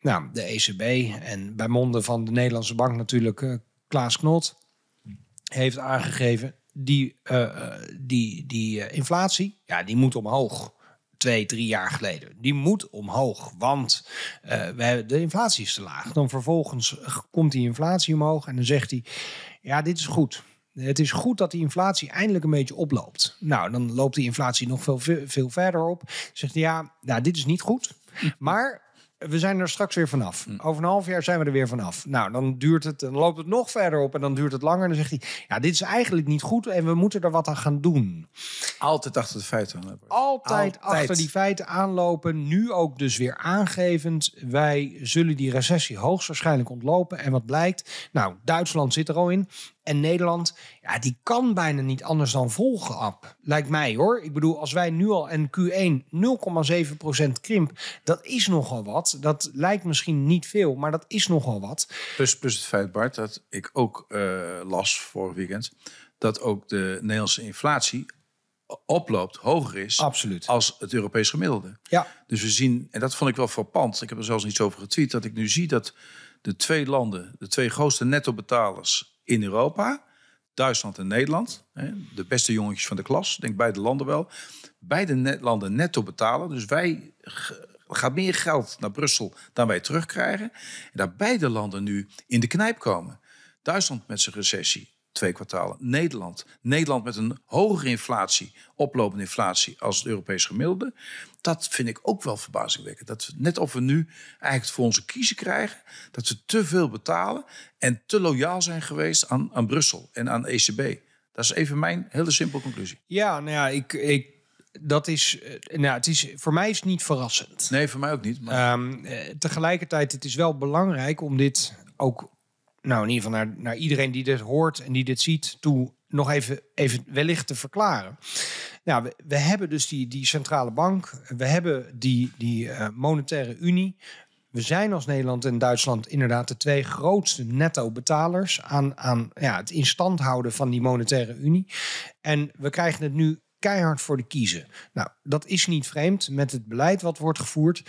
nou, de ECB en bij monden van de Nederlandse Bank natuurlijk uh, Klaas Knot heeft aangegeven, eh, eh, die, die, die eh, inflatie, ja, die moet omhoog. Twee, drie jaar geleden. Die moet omhoog, want uh, de inflatie is te laag. Dan vervolgens komt die inflatie omhoog en dan zegt hij: Ja, dit is goed. Het is goed dat die inflatie eindelijk een beetje oploopt. Nou, dan loopt die inflatie nog veel, veel verder op. Zegt hij: Ja, nou, dit is niet goed. Maar we zijn er straks weer vanaf. Mm. Over een half jaar zijn we er weer vanaf. Nou, dan duurt het, dan loopt het nog verder op en dan duurt het langer. dan zegt hij, ja, dit is eigenlijk niet goed en we moeten er wat aan gaan doen. Altijd achter de feiten aanlopen. Altijd, Altijd, achter die feiten aanlopen. Nu ook dus weer aangevend. Wij zullen die recessie hoogstwaarschijnlijk ontlopen. En wat blijkt? Nou, Duitsland zit er al in. En Nederland, ja, die kan bijna niet anders dan volgen, Ab. Lijkt mij hoor. Ik bedoel, als wij nu al in Q1 0,7% krimp, dat is nogal wat. Dat lijkt misschien niet veel, maar dat is nogal wat. Plus, plus het feit, Bart, dat ik ook eh, las vorig weekend, dat ook de Nederlandse inflatie oploopt, hoger is Absoluut. als het Europees gemiddelde. Ja. Dus we zien, en dat vond ik wel verpand. ik heb er zelfs niet over getweet, dat ik nu zie dat de twee landen, de twee grootste nettobetalers, betalers in Europa. Duitsland en Nederland. de beste jongetjes van de klas, denk beide landen wel. Beide landen netto betalen. Dus wij gaan meer geld naar Brussel dan wij terugkrijgen. En dat beide landen nu in de knijp komen. Duitsland met zijn recessie twee kwartalen. Nederland. Nederland met een hogere inflatie, oplopende inflatie als het Europees gemiddelde. Dat vind ik ook wel verbazingwekkend. Dat net of we nu eigenlijk voor onze kiezen krijgen, dat we te veel betalen en te loyaal zijn geweest aan, aan Brussel en aan ECB. Dat is even mijn hele simpele conclusie. Ja, nou ja, ik, ik dat is, eh, nou, het is, voor mij is niet verrassend. Nee, voor mij ook niet. Maar... Um, tegelijkertijd, het is wel belangrijk om dit ook nou in ieder geval naar, naar iedereen die dit hoort en die dit ziet, toe nog even, even wellicht te verklaren. Nou, we, hebben dus die, die centrale bank, we hebben die, die eh, monetaire unie. We zijn als Nederland en Duitsland inderdaad de twee grootste netto-betalers aan, aan ja, het instand houden van die monetaire unie. En we krijgen het nu keihard voor de kiezen. Nou, dat is niet vreemd met het beleid wat wordt gevoerd.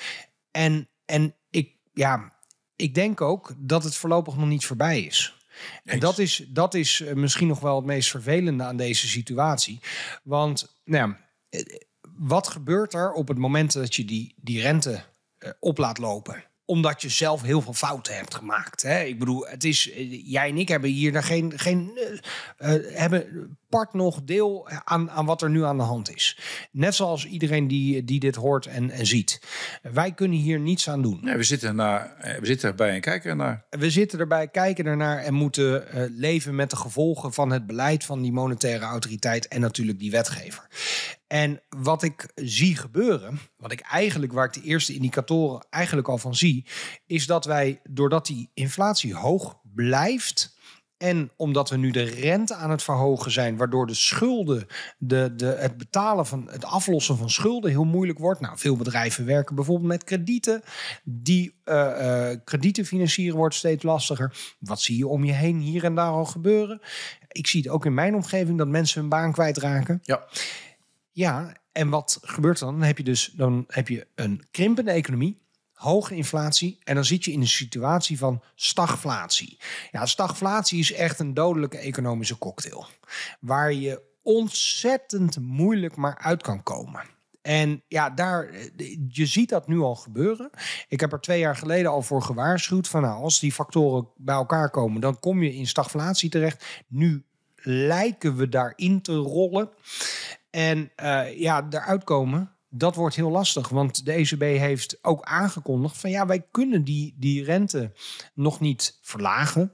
En, en ik, ja, ik denk ook dat het voorlopig nog niet voorbij is. En dat is, dat is eh, misschien nog wel het meest vervelende aan deze situatie. Want nou ja, eh, eh, wat gebeurt er op het moment dat je die, die rente op laat lopen? omdat je zelf heel veel fouten hebt gemaakt. Hè? Ik bedoel, het is, eh, jij en ik hebben hier nog geen, geen eh, eh, hebben part nog deel aan, aan wat er nu aan de hand is. Net zoals iedereen die, die dit hoort en, en ziet. Wij kunnen hier niets aan doen. we, zitten naar, we zitten erbij en kijken ernaar. We zitten erbij, kijken ernaar en moeten leven met de gevolgen van het beleid van die monetaire autoriteit en natuurlijk die wetgever. En wat ik zie gebeuren, wat ik eigenlijk, waar ik de eerste indicatoren eigenlijk al van zie, is dat wij, doordat die inflatie hoog blijft, en omdat we nu de rente aan het verhogen zijn, waardoor de schulden, de, de, het betalen van het aflossen van schulden heel moeilijk wordt. Nou, veel bedrijven werken bijvoorbeeld met kredieten. Die eh, eh, kredieten financieren wordt steeds lastiger. Wat zie je om je heen hier en daar al gebeuren? Ik zie het ook in mijn omgeving dat mensen hun baan kwijtraken. Ja. Ja, en wat gebeurt er dan? Dan heb je dus dan heb je een krimpende economie, hoge inflatie en dan zit je in een situatie van stagflatie. Ja, stagflatie is echt een dodelijke economische cocktail waar je ontzettend moeilijk maar uit kan komen. En ja, daar, eh, je ziet dat nu al gebeuren. Ik heb er twee jaar geleden al voor gewaarschuwd van nou, als die factoren bij elkaar komen, dan kom je in stagflatie terecht. Nu lijken we daarin te rollen. En eh, ja, eruit komen, dat wordt heel lastig. Want de ECB heeft ook aangekondigd van ja, wij kunnen die, die rente nog niet verlagen.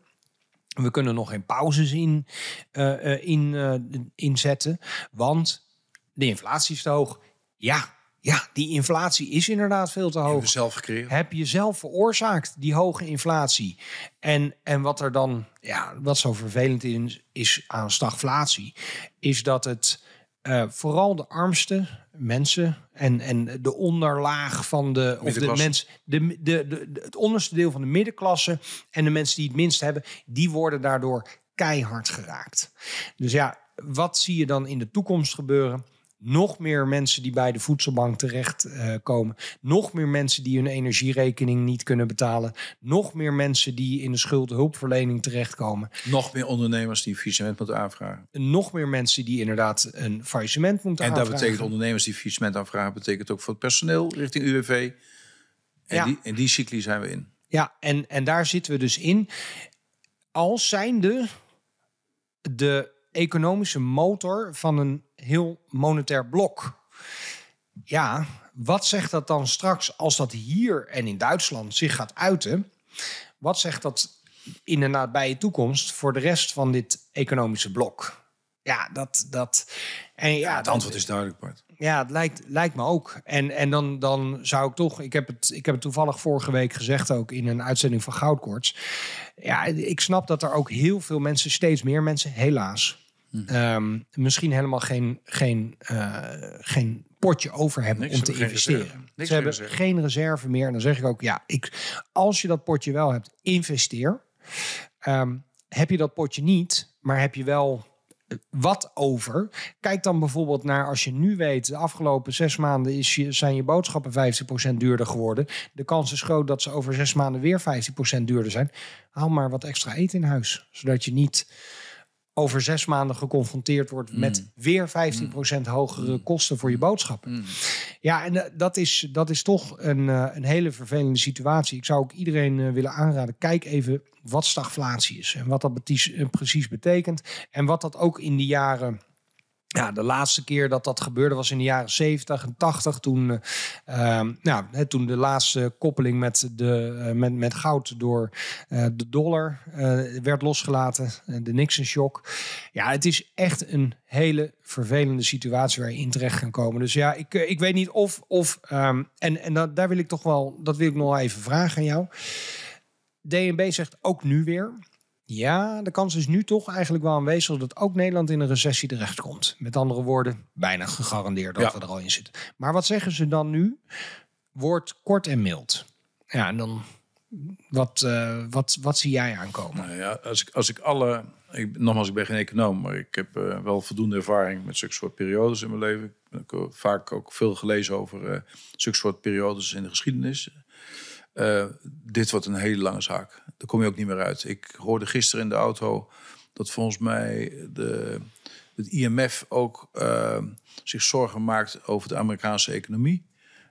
We kunnen nog geen pauzes in, uh, in, inzetten, want de inflatie is te hoog. Ja, ja, die inflatie is inderdaad veel te hoog. Heb je zelf gecreëerd. Heb je zelf veroorzaakt, die hoge inflatie. En, en wat er dan, ja, wat zo vervelend is, is aan stagflatie, is dat het eh, vooral de armste mensen en, en de onderlaag van de, of de mensen, de, de, de, de, het onderste deel van de middenklasse en de mensen die het minst hebben, die worden daardoor keihard geraakt. Dus ja, wat zie je dan in de toekomst gebeuren? nog meer mensen die bij de voedselbank terechtkomen. Eh, komen, nog meer mensen die hun energierekening niet kunnen betalen. Nog meer mensen die in de schuldhulpverlening terechtkomen. Nog meer ondernemers die faillissement moeten aanvragen. Nog meer mensen die inderdaad een faillissement moeten aanvragen. En dat betekent ondernemers die faillissement aanvragen, betekent ook voor het personeel richting UWV. En, ja. die, en die cycli zijn we in. Ja, en, en daar zitten we dus in. Als zijnde de economische motor van een heel monetair blok. Ja, wat zegt dat dan straks als dat hier en in Duitsland zich gaat uiten? Wat zegt dat in de nabije toekomst voor de rest van dit economische blok? Ja, dat. dat en ja, ja het antwoord is duidelijk, Bart ja, het lijkt, lijkt me ook. En, en dan, dan zou ik toch, ik heb, het, ik heb het toevallig vorige week gezegd ook in een uitzending van Goudkorts. Ja, ik snap dat er ook heel veel mensen, steeds meer mensen, helaas, hm. ehm, misschien helemaal geen, geen, eh, geen potje over hebben om te investeren. Ze hebben reserve. geen reserve meer. En dan zeg ik ook, ja, ik, als je dat potje wel hebt, investeer. Ehm, heb je dat potje niet, maar heb je wel wat over. Kijk dan bijvoorbeeld naar als je nu weet, de afgelopen zes maanden is zijn je boodschappen 15% duurder geworden. De kans is groot dat ze over zes maanden weer 15% duurder zijn. Haal maar wat extra eten in huis, zodat je niet over zes maanden geconfronteerd wordt met mm. weer 15% mm. hogere mm. kosten voor je boodschappen. Ja, en eh, dat is, dat is toch een, eh, een hele vervelende situatie. Ik zou ook iedereen eh, willen aanraden, kijk even wat stagflatie is en wat dat precies betekent en wat dat ook in de jaren ja, de laatste keer dat dat gebeurde was in de jaren 70 en 80. Toen, eh, ehm, nou, hè, toen de laatste koppeling met, de, eh, met, met goud door eh, de dollar werd losgelaten. De Nixon-shock. Ja, het is echt een hele vervelende situatie waar je in terecht kan komen. Dus ja, ik, ik weet niet of. of ehm, en en daar wil ik toch wel. Dat wil ik nog wel even vragen aan jou. DNB zegt ook nu weer ja, de kans is nu toch eigenlijk wel aanwezig dat ook Nederland in een recessie terechtkomt. Met andere woorden, bijna gegarandeerd dat we er al in zitten. Maar wat zeggen ze dan nu? Word kort en mild. Ja, en dan wat, eh, wat, wat zie jij aankomen? Nou ja, als, ik, als ik alle. nogmaals, ik ben geen econoom, maar ik heb eh, wel voldoende ervaring met zulke soort periodes in mijn leven. Ik heb vaak ook veel gelezen over eh, zulke soort periodes in de geschiedenis. Eh, dit wordt een hele lange zaak. Daar kom je ook niet meer uit. Ik hoorde gisteren in de auto dat volgens mij de, het IMF ook eh, zich zorgen maakt over de Amerikaanse economie.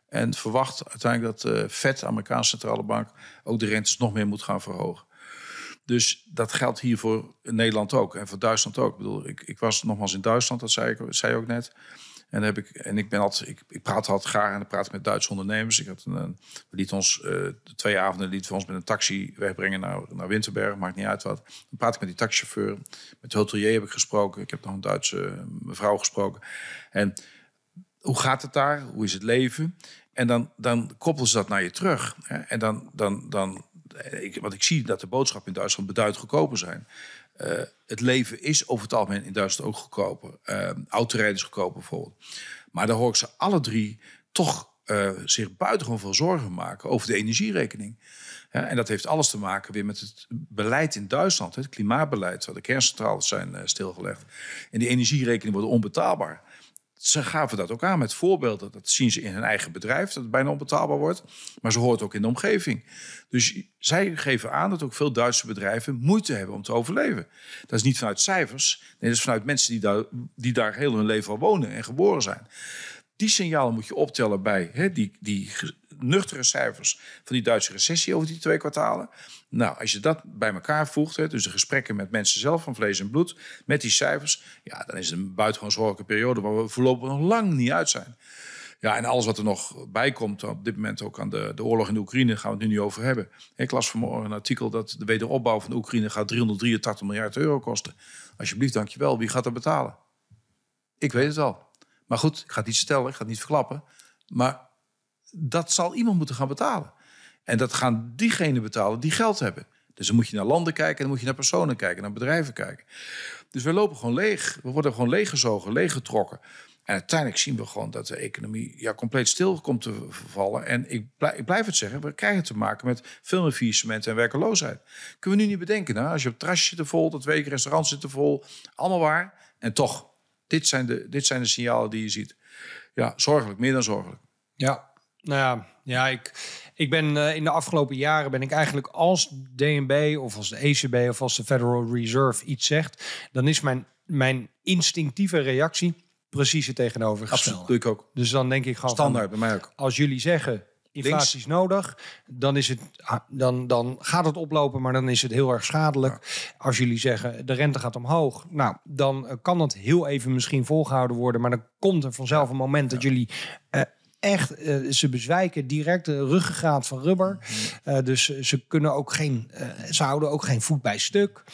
En verwacht uiteindelijk dat de FED, Amerikaanse Centrale Bank, ook de rentes nog meer moet gaan verhogen. Dus dat geldt hier voor Nederland ook en voor Duitsland ook. Ik, bedoel, ik, ik was nogmaals in Duitsland, dat zei ik zei ook net. En, heb ik, en ik ben altijd, ik, ik praat al graag en dan praat ik met Duitse ondernemers. Ik had een, een we lieten ons eh, twee avonden lieten we ons met een taxi wegbrengen naar, naar Winterberg, maakt niet uit wat. Dan praat ik met die taxichauffeur, met de hotelier heb ik gesproken. Ik heb nog een Duitse eh, mevrouw gesproken. En hoe gaat het daar? Hoe is het leven? En dan, dan koppelen ze dat naar je terug. Hè? En dan, dan, dan, eh, ik, want ik zie dat de boodschap in Duitsland beduidend goedkoper zijn. Eh, het leven is over het algemeen in Duitsland ook goedkoper. Uh, is goedkoper bijvoorbeeld. Maar daar hoor ik ze alle drie toch uh, zich buitengewoon veel zorgen maken over de energierekening. en dat heeft alles te maken weer met het beleid in Duitsland. Het klimaatbeleid, waar de kerncentrales zijn stilgelegd. En die energierekening wordt onbetaalbaar ze gaven dat ook aan met voorbeelden. Dat zien ze in hun eigen bedrijf, dat het bijna onbetaalbaar wordt. Maar ze hoort ook in de omgeving. Dus zij geven aan dat ook veel Duitse bedrijven moeite hebben om te overleven. Dat is niet vanuit cijfers. Nee, dat is vanuit mensen die daar, die daar heel hun leven al wonen en geboren zijn. Die signalen moet je optellen bij hè, die, die nuchtere cijfers van die Duitse recessie over die twee kwartalen. Nou, als je dat bij elkaar voegt, hè, dus de gesprekken met mensen zelf van vlees en bloed, met die cijfers, ja, dan is het een buitengewoon zorgelijke periode waar we voorlopig nog lang niet uit zijn. Ja, en alles wat er nog bij komt, op dit moment ook aan de, de oorlog in de Oekraïne, gaan we het nu niet over hebben. Ik las vanmorgen een artikel dat de wederopbouw van de Oekraïne gaat 383 miljard euro kosten. Alsjeblieft, dankjewel. Wie gaat dat betalen? Ik weet het al. Maar goed, ik ga het niet stellen, ik ga het niet verklappen. Maar dat zal iemand moeten gaan betalen. En dat gaan diegenen betalen die geld hebben. Dus dan moet je naar landen kijken, dan moet je naar personen kijken, naar bedrijven kijken. Dus we lopen gewoon leeg. We worden gewoon leeggezogen, leeggetrokken. En uiteindelijk zien we gewoon dat de economie ja, compleet stil komt te vallen. En ik, blijf, ik blijf het zeggen, we krijgen te maken met veel meer faillissement en werkeloosheid. Kunnen we nu niet bedenken. Nou, als je op het terrasje zit vol, dat week restaurant zit er vol. Allemaal waar. En toch, dit zijn, de, dit zijn de signalen die je ziet. Ja, zorgelijk, meer dan zorgelijk. Ja, nou ja, ja ik, ik ben eh, in de afgelopen jaren ben ik eigenlijk als DNB of als de ECB of als de Federal Reserve iets zegt, dan is mijn, mijn instinctieve reactie precies het tegenovergestelde. Absoluut, doe ik ook. Dus dan denk ik gewoon standaard bij mij ook. Als jullie zeggen inflatie is nodig, dan, is het, ah, dan, dan gaat het oplopen, maar dan is het heel erg schadelijk. Als jullie zeggen de rente gaat omhoog, nou, dan eh, kan dat heel even misschien volgehouden worden, maar dan komt er vanzelf een moment dat jullie eh, echt, eh, ze bezwijken direct de ruggengraat van rubber. Mhm. Eh, dus ze kunnen ook geen, eh, ze houden ook geen voet bij stuk.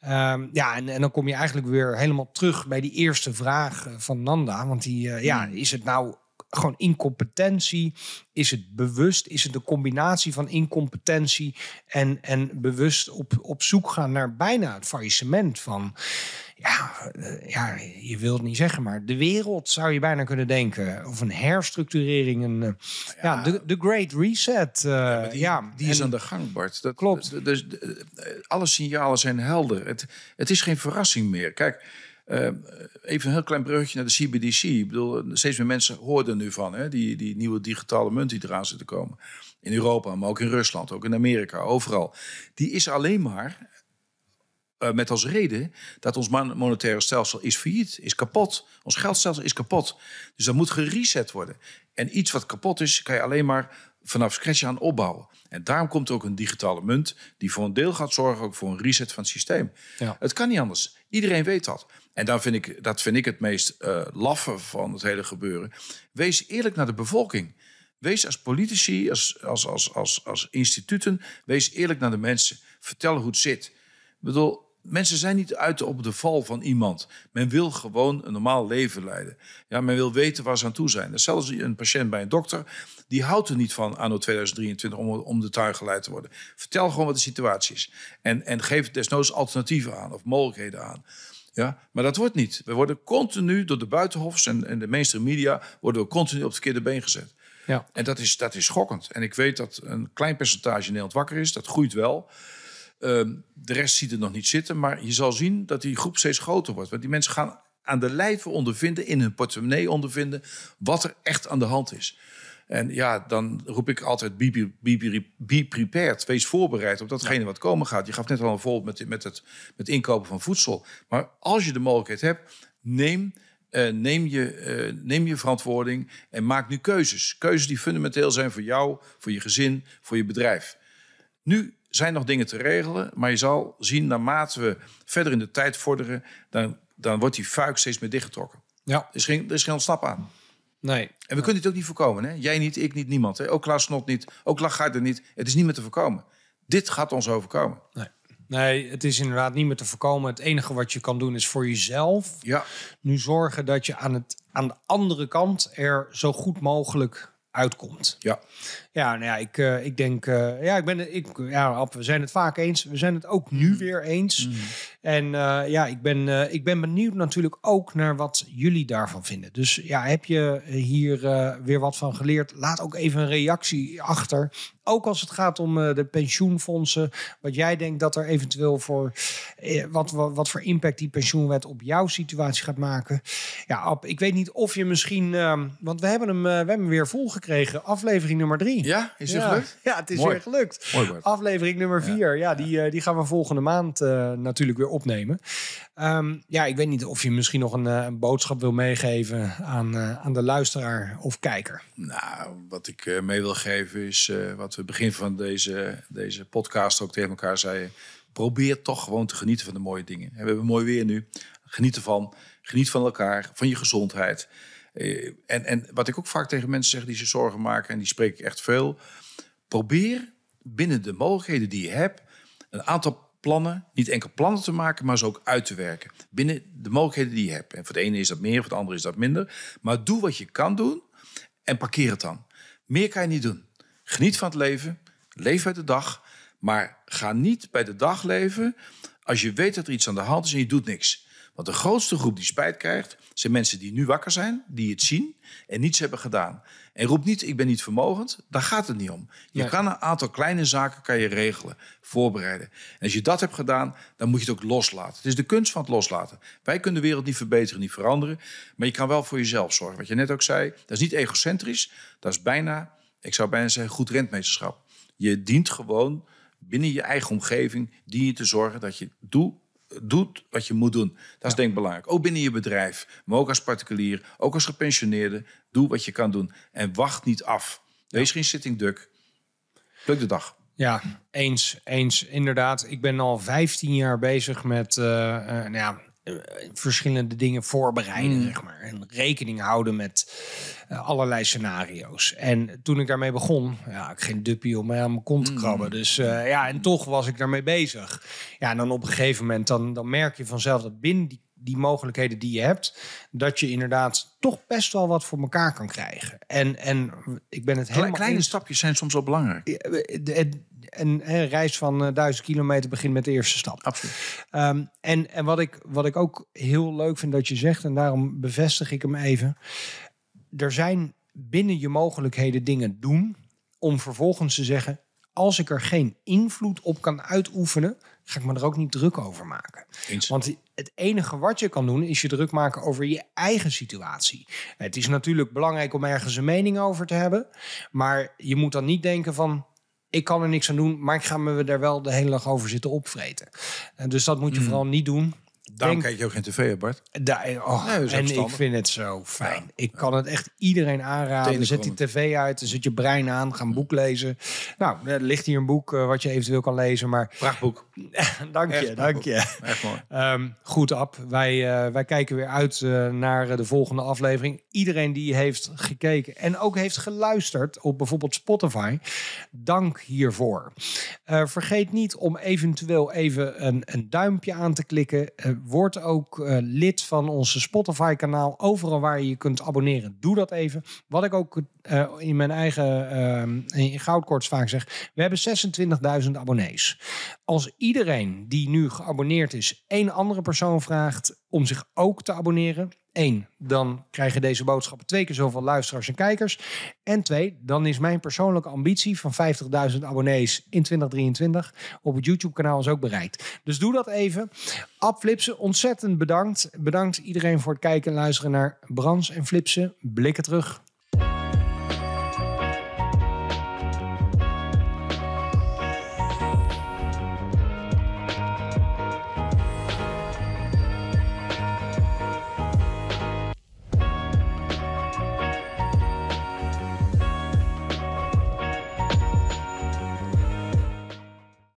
Ehm, ja, en, en, dan kom je eigenlijk weer helemaal terug bij die eerste vraag van Nanda. Want die, ja, mhm. is het nou gewoon incompetentie? Is het bewust? Is het een combinatie van incompetentie en, en bewust op, op zoek gaan naar bijna het faillissement van ja, eh, ja, je wilt niet zeggen, maar de wereld zou je bijna kunnen denken. Of een herstructurering, een, eh, ja, de, de Great Reset. Eh, ja, die, is aan de gang, Bart. Dat, klopt. Dus, alle signalen zijn helder. Het, het is geen verrassing meer. Kijk, even een heel klein bruggetje naar de CBDC. Ik bedoel, steeds meer mensen hoorden nu van hè, die, die nieuwe digitale munt die eraan zit te komen. In Europa, maar ook in Rusland, ook in Amerika, overal. Die is alleen maar eh, met als reden dat ons monetaire stelsel is failliet, is kapot. Ons geldstelsel is kapot. Dus dat moet gereset worden. En iets wat kapot is, kan je alleen maar vanaf scratch aan opbouwen. En daarom komt er ook een digitale munt die voor een deel gaat zorgen ook voor een reset van het systeem. Ja. Het kan niet anders. Iedereen weet dat. En dan vind ik, dat vind ik het meest eh, laffe van het hele gebeuren. Wees eerlijk naar de bevolking. Wees als politici, als, als, als, als, als instituten, wees eerlijk naar de mensen. Vertel hoe het zit. Ik bedoel, Mensen zijn niet uit op de val van iemand. Men wil gewoon een normaal leven leiden. Ja, men wil weten waar ze aan toe zijn. Zelfs een patiënt bij een dokter, die houdt er niet van anno 2023 om, om de tuin geleid te worden. Vertel gewoon wat de situatie is. En, en geef desnoods alternatieven aan of mogelijkheden aan. Ja, maar dat wordt niet. We worden continu door de buitenhofs en, de mainstream media... worden we continu op het verkeerde been gezet. Ja. En dat is, dat is schokkend. En ik weet dat een klein percentage in Nederland wakker is. Dat groeit wel. Ehm, de rest ziet het nog niet zitten, maar je zal zien dat die groep steeds groter wordt. Want die mensen gaan aan de lijve ondervinden, in hun portemonnee ondervinden, wat er echt aan de hand is. En ja, dan roep ik altijd: be, be, be prepared. Wees voorbereid op datgene wat komen gaat. Je gaf net al een voorbeeld met, met, het, met inkopen van voedsel. Maar als je de mogelijkheid hebt, neem, eh, neem, je, eh, neem je verantwoording en maak nu keuzes. Keuzes die fundamenteel zijn voor jou, voor je gezin, voor je bedrijf. Nu zijn nog dingen te regelen, maar je zal zien naarmate we verder in de tijd vorderen, dan, dan wordt die fuik steeds meer dichtgetrokken. Ja. Er, is geen, er is geen ontsnap aan. Nee. En we kunnen dit ook niet voorkomen. Hè? Jij niet, ik niet, niemand. Hè? Ook Klaas Not niet, ook Lagarde niet. Het is niet meer te voorkomen. Dit gaat ons overkomen. Nee. Nee, het is inderdaad niet meer te voorkomen. Het enige wat je kan doen is voor jezelf ja. nu zorgen dat je aan, het, aan de andere kant er zo goed mogelijk uitkomt. Ja. Ja, nou ja, ik, eh, ik denk, eh, ja, ik ben, ik, ja, we zijn het vaak eens. We zijn het ook nu mhm. weer eens. Mhm. En eh, ja, ik ben, ik ben benieuwd natuurlijk ook naar wat jullie daarvan vinden. Dus ja, heb je hier weer wat van geleerd? Laat ook even een reactie achter. Ook als het gaat om de pensioenfondsen. Wat jij denkt dat er eventueel voor. wat, wat, wat voor impact die pensioenwet op jouw situatie gaat maken. Ja, Ab, ik weet niet of je misschien. Ehm, want we hebben, hem, we hebben weer vol gekregen. Aflevering nummer drie. Ja, is het gelukt? Ja, het is weer gelukt. Aflevering nummer 4. Ja. die, eh, die gaan we volgende maand eh, natuurlijk weer opnemen. Ehm, ja, ik weet niet of je misschien nog een, eh, een boodschap wil meegeven aan, aan de luisteraar of kijker. Nou, wat ik mee wil geven is wat we begin van deze, deze podcast ook tegen elkaar zeiden. Probeer toch gewoon te genieten van de mooie dingen. We hebben mooi weer nu. Geniet ervan. Geniet van elkaar, van je gezondheid. Eh, en, en wat ik ook vaak tegen mensen zeg die zich zorgen maken, en die spreek ik echt veel. Probeer binnen de mogelijkheden die je hebt, een aantal plannen, niet enkel plannen te maken, maar ze ook uit te werken. Binnen de mogelijkheden die je hebt. En voor de ene is dat meer, voor de andere is dat minder. Maar doe wat je kan doen en parkeer het dan. Meer kan je niet doen. Geniet van het leven, leef uit de dag, maar ga niet bij de dag leven als je weet dat er iets aan de hand is en je doet niks. Want de grootste groep die spijt krijgt, zijn mensen die nu wakker zijn, die het zien en niets hebben gedaan. En roep niet, ik ben niet vermogend. Daar gaat het niet om. Je kan een aantal kleine zaken kan je regelen, voorbereiden. En als je dat hebt gedaan, dan moet je het ook loslaten. Het is de kunst van het loslaten. Wij kunnen de wereld niet verbeteren, niet veranderen. Maar je kan wel voor jezelf zorgen. Wat je net ook zei, dat is niet egocentrisch. Dat is bijna, ik zou bijna zeggen, goed rentmeesterschap. Je dient gewoon binnen je eigen omgeving, dien je te zorgen dat je doet doet wat je moet doen. Dat is denk ik belangrijk. Ook binnen je bedrijf, maar ook als particulier, ook als gepensioneerde. Doe wat je kan doen en wacht niet af. Wees geen sitting duck. Leuk de dag. Ja, eens, eens. Inderdaad, ik ben al 15 jaar bezig met, uh, nou ja, eh, verschillende dingen voorbereiden, mm. zeg maar. En rekening houden met eh, allerlei scenario's. En toen ik daarmee begon, ja, ik geen duppie om mij aan mijn kont te mm. krabben. Dus eh, ja, en toch was ik daarmee bezig. Ja, en dan op een gegeven moment, dan, dan merk je vanzelf dat binnen die die mogelijkheden die je hebt, dat je inderdaad toch best wel wat voor elkaar kan krijgen. En, en ik ben het helemaal. Kleine stapjes zijn soms wel belangrijk een, een reis van uh, duizend kilometer begint met de eerste stap. Absoluut. Ehm, en en wat, ik, wat ik ook heel leuk vind dat je zegt, en daarom bevestig ik hem even. Er zijn binnen je mogelijkheden dingen doen om vervolgens te zeggen, als ik er geen invloed op kan uitoefenen, ga ik me er ook niet druk over maken. Want het enige wat je kan doen, is je druk maken over je eigen situatie. Het is natuurlijk belangrijk om ergens een mening over te hebben, maar je moet dan niet denken van ik kan er niks aan doen, maar ik ga me daar wel de hele dag over zitten opvreten. En dus dat moet je mm. vooral niet doen. Dan kijk je ook geen tv, Bart. Daar, eh, oh, en ik vind het zo fijn. ik kan het echt iedereen aanraden. Zet die tv uit, zet je brein aan, ga een boek lezen. Nou, er ligt hier een boek eh, wat je eventueel kan lezen. Maar... Prachtboek. dank je, dank je. Echt mooi. Ehm, goed, Ab. Wij, eh, wij kijken weer uit naar de volgende aflevering. Iedereen die heeft gekeken en ook heeft geluisterd op bijvoorbeeld Spotify. Dank hiervoor. vergeet niet om eventueel even een, een duimpje aan te klikken word ook eh, lid van onze Spotify-kanaal. Overal waar je je kunt abonneren, doe dat even. Wat ik ook eh, in mijn eigen uh, ehm, goudkorts vaak zeg: we hebben 26.000 abonnees. Als iedereen die nu geabonneerd is, één andere persoon vraagt om zich ook te abonneren Eén, dan krijgen deze boodschappen twee keer zoveel luisteraars en kijkers. En twee, dan is mijn persoonlijke ambitie van 50.000 abonnees in 2023 op het YouTube-kanaal ons ook bereikt. Dus doe dat even. Ab Flipsen, ontzettend bedankt. Bedankt iedereen voor het kijken en luisteren naar Brans en Flipsen. Blikken terug.